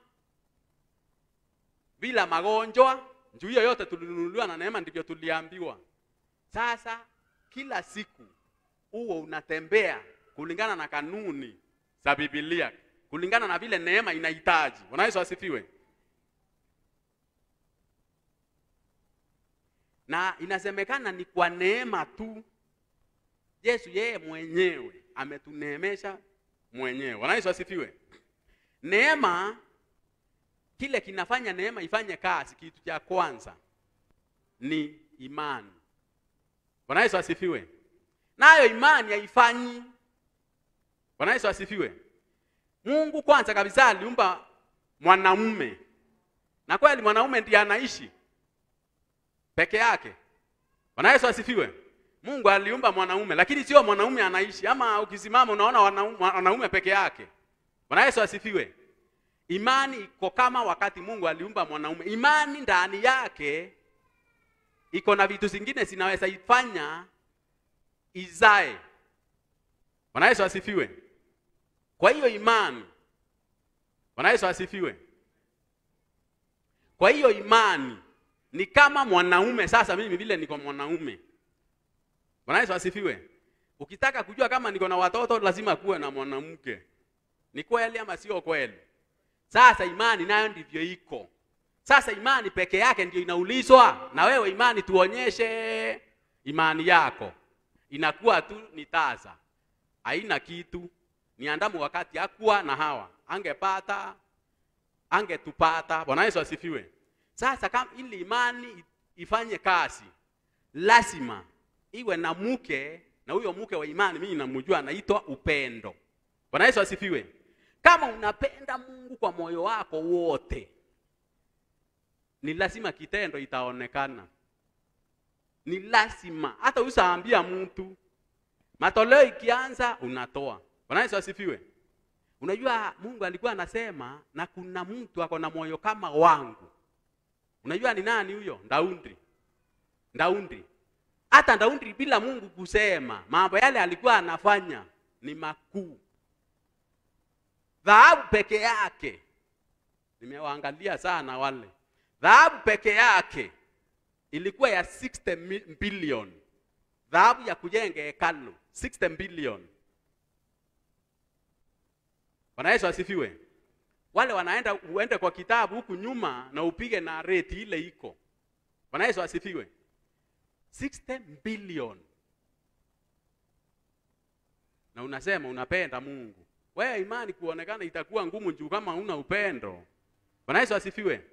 bila magonjwa, juu hiyo yote tulinunuliwa na neema, ndivyo tuliambiwa. Sasa kila siku uwe unatembea kulingana na kanuni za Biblia, kulingana na vile neema inahitaji. Bwana Yesu asifiwe. Na inasemekana ni kwa neema tu Yesu yeye mwenyewe ametuneemesha mwenyewe. Bwana Yesu asifiwe. Neema, kile kinafanya neema ifanye kazi, kitu cha kwanza ni imani. Bwana Yesu asifiwe. Nayo imani haifanyi. Bwana Yesu asifiwe. Mungu kwanza kabisa aliumba mwanamume, na kweli mwanamume ndiye anaishi peke yake. Bwana Yesu asifiwe. Mungu aliumba mwanaume, lakini sio mwanaume anaishi. Ama ukisimama unaona wanaume peke yake. Bwana Yesu asifiwe. Imani iko kama wakati Mungu aliumba mwanaume, imani ndani yake iko na vitu zingine zinaweza ifanya izae. Bwana Yesu asifiwe. Kwa hiyo imani, Bwana Yesu asifiwe. Kwa hiyo imani ni kama mwanaume. Sasa mimi vile niko mwanaume Bwana Yesu asifiwe. Ukitaka kujua kama niko na watoto lazima kuwe na mwanamke. Ni kweli ama sio kweli? Sasa imani nayo ndivyo iko. Sasa imani peke yake ndio inaulizwa, na wewe imani, tuonyeshe imani yako. Inakuwa tu ni taza, haina kitu. Ni Adamu wakati hakuwa na Hawa, angepata angetupata. Bwana Yesu asifiwe. Sasa kama ili imani ifanye kazi, lazima iwe na mke, na huyo mke wa imani mimi namjua, anaitwa upendo. Bwana Yesu asifiwe. Kama unapenda Mungu kwa moyo wako wote, ni lazima kitendo itaonekana, ni lazima hata usaambia mtu. Matoleo ikianza unatoa. Bwana Yesu asifiwe. Unajua Mungu alikuwa anasema na kuna mtu ako na moyo kama wangu. Unajua ni nani huyo? Daudi. Daudi hata Daudi bila Mungu kusema, mambo yale alikuwa anafanya ni makuu. Dhahabu peke yake, nimewaangalia sana wale, dhahabu peke yake ilikuwa ya 60 billion, dhahabu ya kujenga hekalu 60 billion. Bwana Yesu asifiwe. Wale wanaenda uende kwa kitabu huku nyuma na upige na reti ile iko. Bwana Yesu asifiwe. 60 billion na unasema unapenda Mungu. Wewe imani kuonekana itakuwa ngumu juu kama una upendo. Bwana Yesu asifiwe.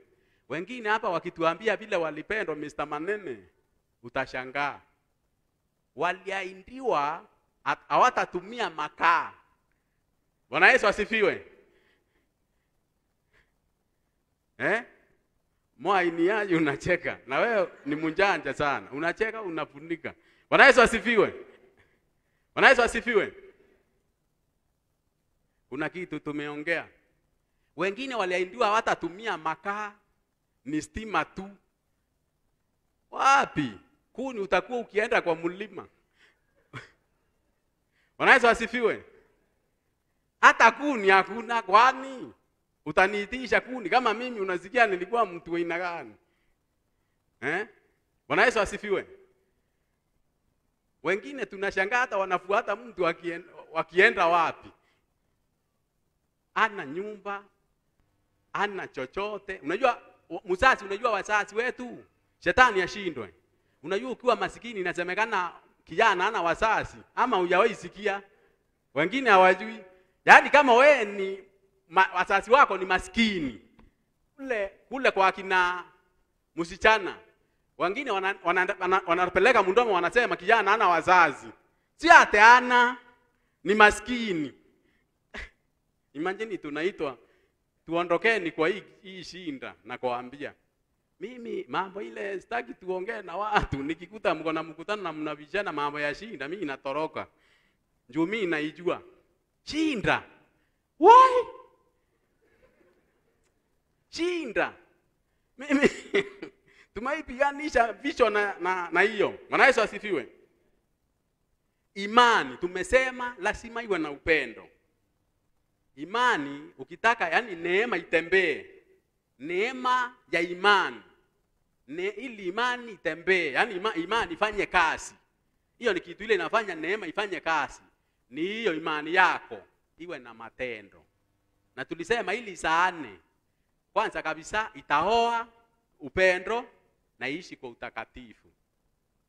Wengine hapa wakituambia vile walipendwa Mr. Manene, utashangaa. Waliaindiwa hawatatumia makaa. Bwana Yesu asifiwe. Eh? mwainiaji unacheka na wewe ni mjanja sana, unacheka unafunika. Bwana Yesu asifiwe! Bwana Yesu asifiwe! Kuna kitu tumeongea, wengine waliahidiwa hawatatumia makaa, ni stima tu. Wapi kuni utakuwa ukienda kwa mlima. Bwana Yesu asifiwe! Hata kuni hakuna kwani utaniitisha kuni kama mimi unazikia nilikuwa mtu wa aina gani? Eh? Bwana Yesu asifiwe. Wengine tunashangaa hata wanafuata mtu wakien, wakienda wapi, ana nyumba ana chochote. Unajua mzazi, unajua wazazi wetu shetani ashindwe. Unajua ukiwa masikini inasemekana kijana ana wazazi, ama hujawahi sikia, wengine hawajui. Yaani kama we ni ma, wazazi wako ni maskini kule kule kwa kina msichana wengine wanapeleka wana, wana, wana, wana mdomo wanasema kijana ana wazazi si ate ana ni maskini imagine tunaitwa tuondokeni kwa hii, hii shinda na kuambia mimi mambo ile sitaki tuongee na watu nikikuta mko na mkutano na mna vijana mambo ya shinda mimi natoroka juu mimi naijua shinda why shinda. Mimi tumaipiganisha vichwa na hiyo na, na Bwana Yesu asifiwe. Imani tumesema lazima iwe na upendo. Imani ukitaka, yani neema itembee, neema ya imani ne, ili imani itembee, yani ima, imani ifanye kazi. Hiyo ni kitu ile inafanya neema ifanye kazi, ni hiyo imani yako iwe na matendo, na tulisema ili saane kwanza kabisa itaoa upendo na iishi kwa utakatifu,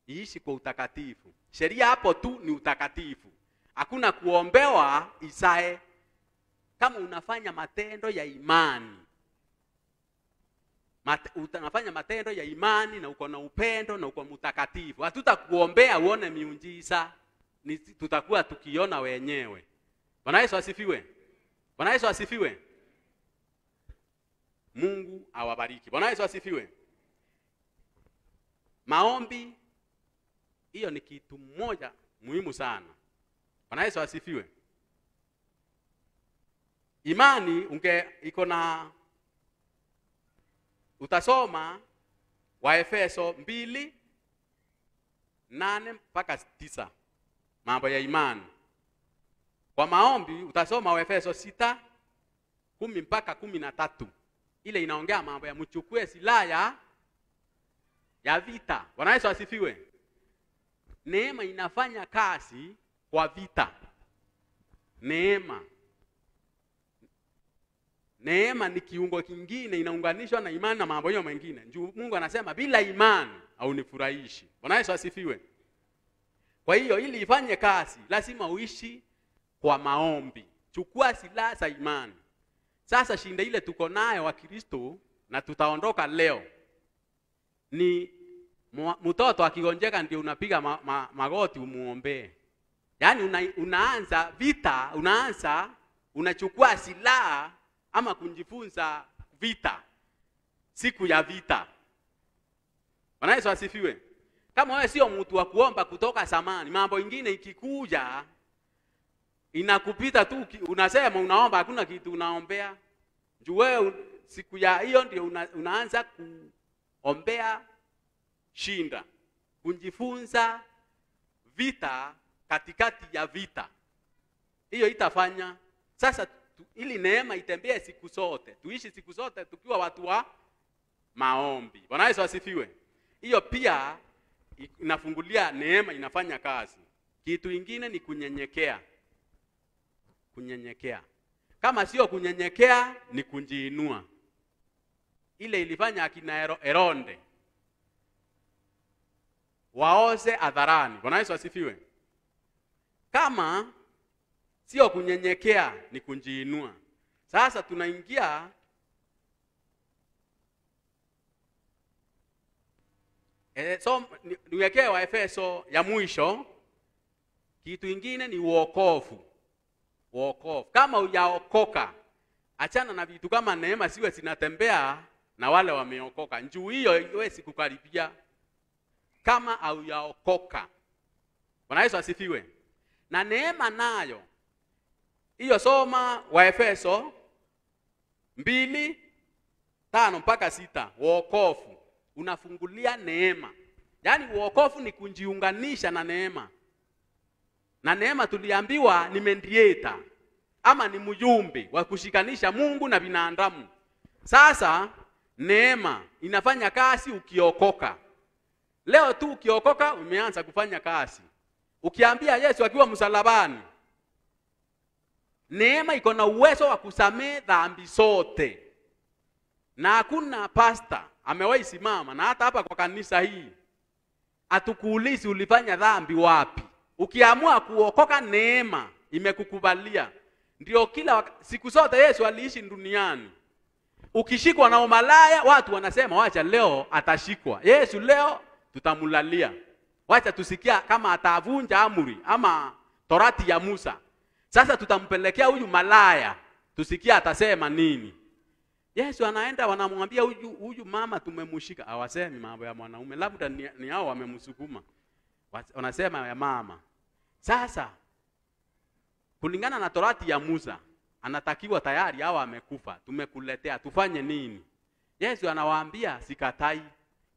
iishi kwa utakatifu. Sheria hapo tu ni utakatifu, hakuna kuombewa isae. Kama unafanya matendo ya imani Mat, unafanya matendo ya imani na uko na upendo na uko mtakatifu, hatutakuombea uone miujiza, tutakuwa tukiona wenyewe. Bwana Yesu asifiwe! Bwana Yesu asifiwe! Mungu awabariki. Bwana Yesu asifiwe. Maombi hiyo ni kitu moja muhimu sana. Bwana Yesu asifiwe. Imani unge iko na utasoma Efeso mbili nane mpaka tisa mambo ya imani. Kwa maombi utasoma Waefeso sita kumi mpaka kumi na tatu ile inaongea mambo ya mchukue silaha ya ya vita. Bwana Yesu asifiwe. Neema inafanya kazi kwa vita. Neema neema ni kiungo kingine, inaunganishwa na imani na mambo hiyo mengine. Juu Mungu anasema bila imani haunifurahishi. Bwana Yesu asifiwe. Kwa hiyo ili ifanye kazi lazima uishi kwa maombi. Chukua silaha za imani. Sasa shinda ile tuko nayo wa Kristo na tutaondoka leo ni mtoto akigonjeka ndio unapiga ma, ma, magoti umuombee. Yaani una, unaanza vita, unaanza unachukua silaha ama kujifunza vita, siku ya vita. Bwana Yesu asifiwe. Kama wewe sio mtu wa kuomba kutoka zamani, mambo ingine ikikuja inakupita tu, unasema unaomba, hakuna kitu unaombea. Juu wewe siku ya hiyo ndio una, unaanza kuombea shinda, kujifunza vita katikati ya vita, hiyo itafanya sasa tu, ili neema itembee siku zote, tuishi siku zote tukiwa watu wa maombi. Bwana Yesu asifiwe. Hiyo pia inafungulia neema, inafanya kazi. Kitu ingine ni kunyenyekea kunyenyekea. Kama sio kunyenyekea, ni kujiinua. Ile ilifanya akina Eronde waoze hadharani. Bwana Yesu asifiwe. Kama sio kunyenyekea, ni kujiinua. Sasa tunaingia E, so niwekee Waefeso ya mwisho. Kitu ingine ni uokovu wokovu. Kama hujaokoka, achana na vitu kama neema, siwe zinatembea na wale wameokoka. Njuu hiyo iwezi kukaribia kama haujaokoka. Bwana Yesu asifiwe. Na neema nayo hiyo, soma Waefeso mbili tano mpaka sita. Wokovu unafungulia neema, yaani wokovu ni kujiunganisha na neema na neema tuliambiwa ni mendieta ama ni mjumbe wa kushikanisha Mungu na binadamu. Sasa neema inafanya kazi ukiokoka. Leo tu ukiokoka umeanza kufanya kazi. Ukiambia Yesu akiwa msalabani, neema iko na uwezo wa kusamehe dhambi zote, na hakuna pasta amewahi simama na hata hapa kwa kanisa hii atukuulizi ulifanya dhambi wapi. Ukiamua kuokoka, neema imekukubalia. Ndio kila waka, siku zote Yesu aliishi duniani. Ukishikwa na umalaya, watu wanasema wacha leo atashikwa Yesu, leo tutamulalia, wacha tusikia kama atavunja amri ama torati ya Musa. Sasa tutampelekea huyu malaya, tusikia atasema nini. Yesu anaenda, wanamwambia huyu huyu mama tumemshika, awasemi mambo ya mwanaume, labda ni, ni hao wamemsukuma wanasema ya mama. Sasa kulingana na torati ya Musa anatakiwa tayari hawa amekufa, tumekuletea tufanye nini? Yesu anawaambia sikatai,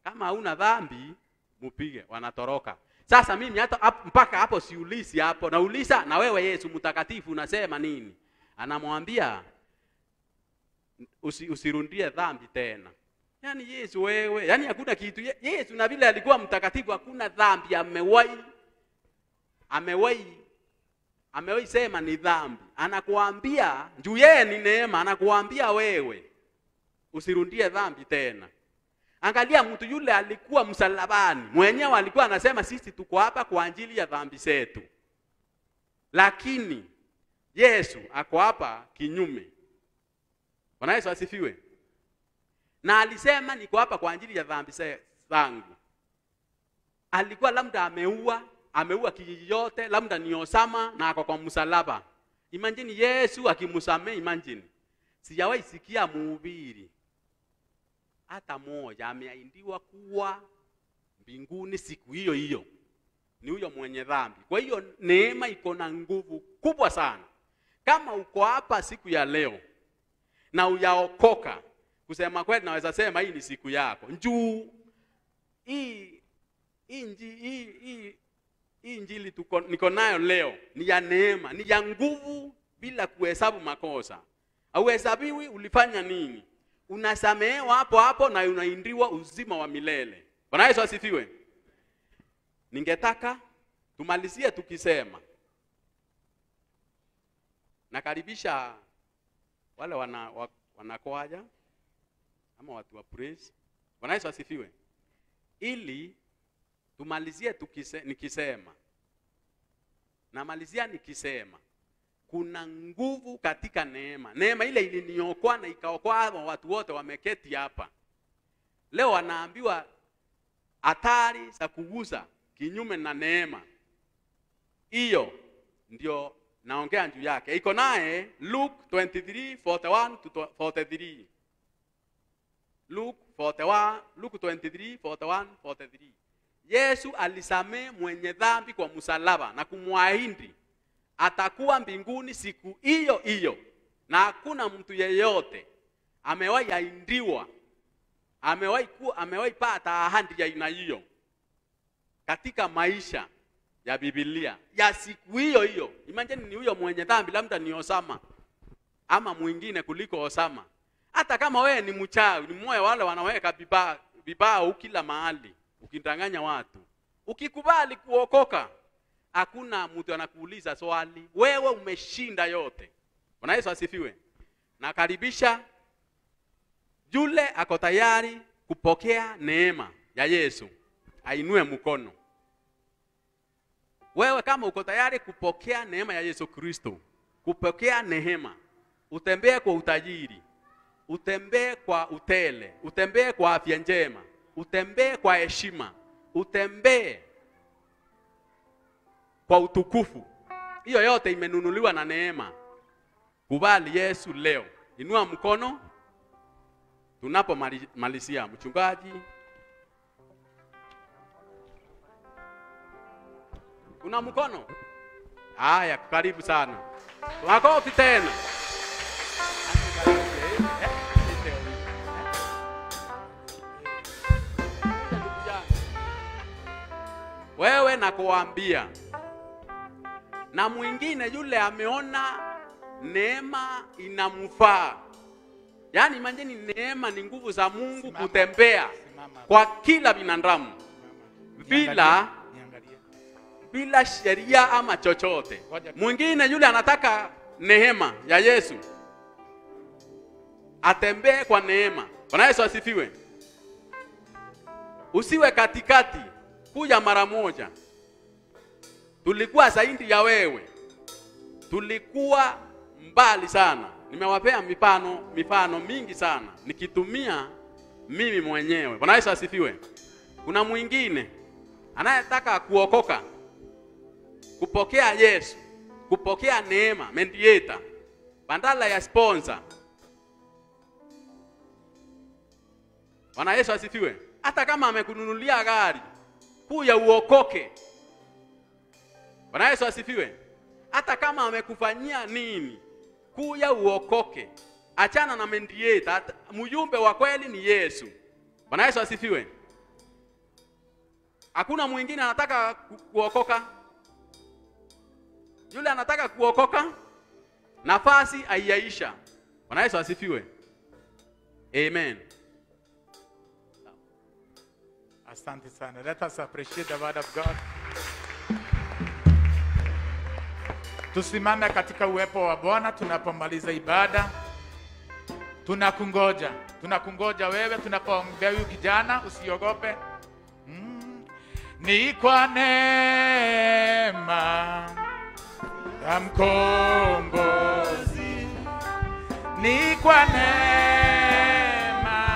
kama hauna dhambi mupige. Wanatoroka. Sasa mimi hata ap, mpaka hapo siulisi hapo, nauliza na wewe Yesu mtakatifu unasema nini? Anamwambia usi, usirundie dhambi tena. Yaani Yesu wewe, yaani hakuna kitu. Yesu na vile alikuwa mtakatifu, hakuna dhambi amewahi amewahi amewahi sema ni dhambi. Anakuambia juu yeye ni neema, anakuambia wewe usirudie dhambi tena. Angalia mtu yule alikuwa msalabani, mwenyewe alikuwa anasema sisi tuko hapa kwa ajili ya dhambi zetu, lakini Yesu ako hapa kinyume. Bwana Yesu asifiwe na alisema niko hapa kwa ajili ya dhambi zangu. Alikuwa labda ameua, ameua kijiji yote, labda ni Osama na ako kwa msalaba. Imagine Yesu akimsamee, imagine. Sijawahi sikia mhubiri hata mmoja ameaindiwa kuwa mbinguni siku hiyo hiyo, ni huyo mwenye dhambi. Kwa hiyo neema iko na nguvu kubwa sana. Kama uko hapa siku ya leo na uyaokoka Kusema kweli, naweza sema hii ni siku yako njuu. Hii hii injili niko nayo leo ni ya neema, ni ya nguvu, bila kuhesabu makosa. auhesabiwi ulifanya nini, unasamehewa hapo hapo na unaindiwa uzima wa milele. Bwana Yesu asifiwe. Ningetaka tumalizie tukisema nakaribisha wale wana, wanakoaja ama watu wa praise. Bwana Yesu asifiwe. Ili tumalizie tukise, nikisema namalizia nikisema kuna nguvu katika neema. Neema ile iliniokoa na ikaokoa hao watu wote wameketi hapa leo, wanaambiwa hatari za kugusa kinyume na neema. Hiyo ndio naongea juu yake, iko naye Luke 23:41 to 43. Luke 41, Luke 23, 41, 43. Yesu alisamee mwenye dhambi kwa msalaba na kumwahidi atakuwa mbinguni siku hiyo hiyo, na hakuna mtu yeyote amewahi ahindiwa amewahi kuwa amewahi pata ahadi ya aina hiyo katika maisha ya Biblia ya siku hiyo hiyo. Imagine ni huyo mwenye dhambi, labda ni Osama ama mwingine kuliko Osama hata kama wewe ni mchawi, ni mmoja wale wanaweka vibao vibao kila mahali, ukidanganya watu, ukikubali kuokoka, hakuna mtu anakuuliza swali, wewe umeshinda yote. Bwana Yesu asifiwe. Nakaribisha yule ako tayari kupokea neema ya Yesu, ainue mkono. Wewe kama uko tayari kupokea neema ya Yesu Kristo, kupokea neema, utembee kwa utajiri utembee kwa utele, utembee kwa afya njema, utembee kwa heshima, utembee kwa utukufu. Hiyo yote imenunuliwa na neema. Kubali Yesu leo, inua mkono tunapomalizia. Mchungaji, una mkono? Haya, karibu sana, makofi tena. wewe nakuambia, na mwingine yule ameona neema inamfaa. Yaani imajini, neema ni nguvu za Mungu simama, kutembea simama, kwa kila binadamu bila bila sheria ama chochote. Mwingine yule anataka neema ya Yesu, atembee kwa neema. Bwana Yesu asifiwe. Usiwe katikati Tulikuja mara moja, tulikuwa zaidi ya wewe, tulikuwa mbali sana. Nimewapea mifano mifano mingi sana nikitumia mimi mwenyewe. Bwana Yesu asifiwe. Kuna mwingine anayetaka kuokoka, kupokea Yesu, kupokea neema mendieta, bandala ya sponsor. Bwana Yesu asifiwe. Hata kama amekununulia gari kuya uokoke. Bwana Yesu asifiwe. Hata kama amekufanyia nini, kuya uokoke, achana na mendieta. Mjumbe wa kweli ni Yesu. Bwana Yesu asifiwe. Hakuna mwingine anataka kuokoka. Yule anataka kuokoka, nafasi aiyaisha Bwana Yesu asifiwe. Amen. Asante sana. Let us appreciate the word of God. Tusimame katika uwepo wa Bwana tunapomaliza ibada. Tunakungoja, tunakungoja wewe tunapoombea huyu kijana, usiogope. Mm. Ni kwa neema ya mkombozi, ni kwa neema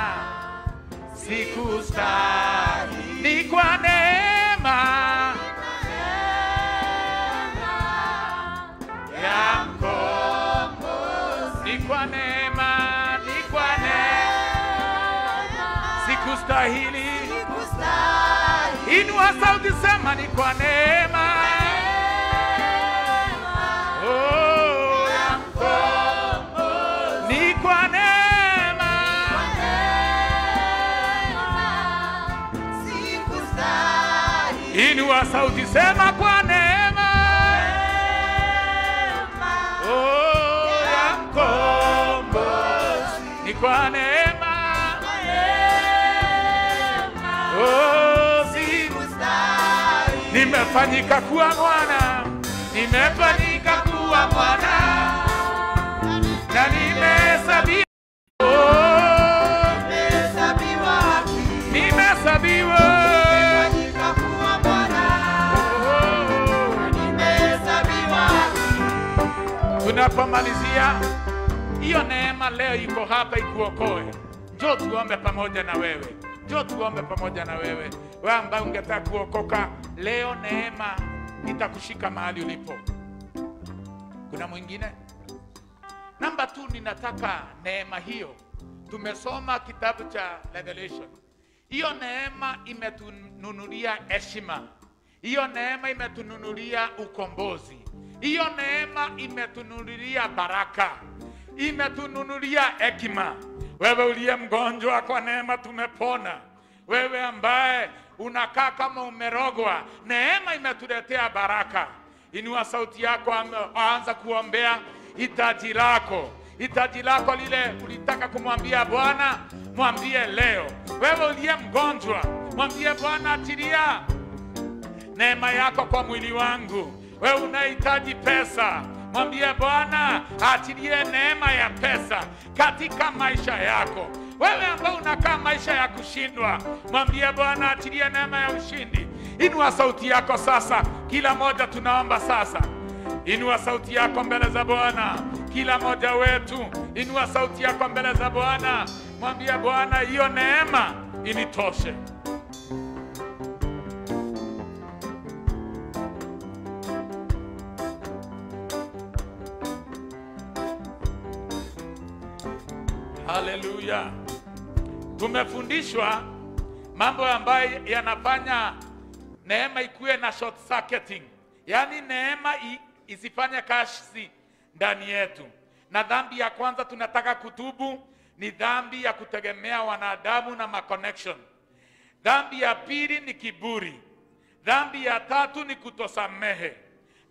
sikustahili kwa neema ya Mkombozi, sikustahili. Inua sauti, sema ni kwa neema sauti, sema kwa neema, oh, ya mkombozi ni kwa neema, oh, nimefanyika kuwa mwana, nimefanyika kuwa mwana na nimehesabiwa Tunapomalizia, hiyo neema leo iko hapa ikuokoe. Njoo tuombe pamoja na wewe, njoo tuombe pamoja na wewe, wewe ambaye ungetaka kuokoka leo, neema itakushika mahali ulipo. Kuna mwingine? Namba tu, ninataka neema hiyo. Tumesoma kitabu cha Revelation. Hiyo neema imetununulia heshima, hiyo neema imetununulia ukombozi hiyo neema imetununulia baraka, imetununulia hekima. Wewe uliye mgonjwa, kwa neema tumepona. Wewe ambaye unakaa kama umerogwa, neema imetuletea baraka. Inua sauti yako, anza kuombea hitaji lako, hitaji lako lile ulitaka kumwambia Bwana, mwambie leo. Wewe uliye mgonjwa, mwambie Bwana, achilia neema yako kwa mwili wangu we unahitaji pesa, mwambie Bwana atilie neema ya pesa katika maisha yako. Wewe ambao unakaa maisha ya kushindwa, mwambie Bwana atilie neema ya ushindi. Inua sauti yako sasa, kila moja tunaomba sasa. Inua sauti yako mbele za Bwana, kila moja wetu, inua sauti yako mbele za Bwana, mwambie Bwana, hiyo neema initoshe. Haleluya. Tumefundishwa mambo ambayo yanafanya neema ikuwe na short circuiting, yaani neema isifanye kazi ndani yetu. Na dhambi ya kwanza tunataka kutubu ni dhambi ya kutegemea wanadamu na maconnection. Dhambi ya pili ni kiburi. Dhambi ya tatu ni kutosamehe.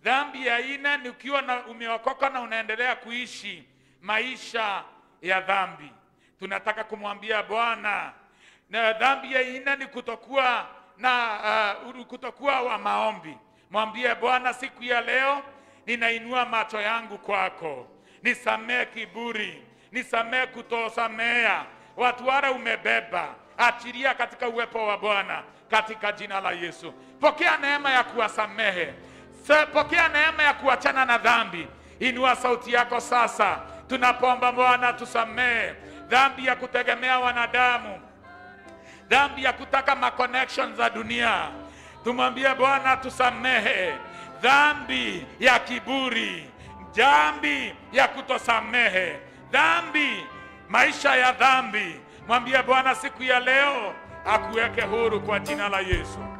Dhambi ya nne ni ukiwa na umeokoka na unaendelea kuishi maisha ya dhambi. Tunataka kumwambia Bwana na dhambi ya ina ni kutokuwa na uh, kutokuwa wa maombi. Mwambie Bwana, siku ya leo ninainua macho yangu kwako, nisamee kiburi, nisamee kutosamea watu wale umebeba, achilia katika uwepo wa Bwana katika jina la Yesu. Pokea neema ya kuwasamehe, pokea neema ya kuachana na dhambi. Inua sauti yako sasa. Tunapomba Bwana tusamehe dhambi ya kutegemea wanadamu, dhambi ya kutaka maconnection za dunia. Tumwambie Bwana tusamehe dhambi ya kiburi, dhambi ya kutosamehe, dhambi, maisha ya dhambi. Mwambie Bwana siku ya leo akuweke huru kwa jina la Yesu.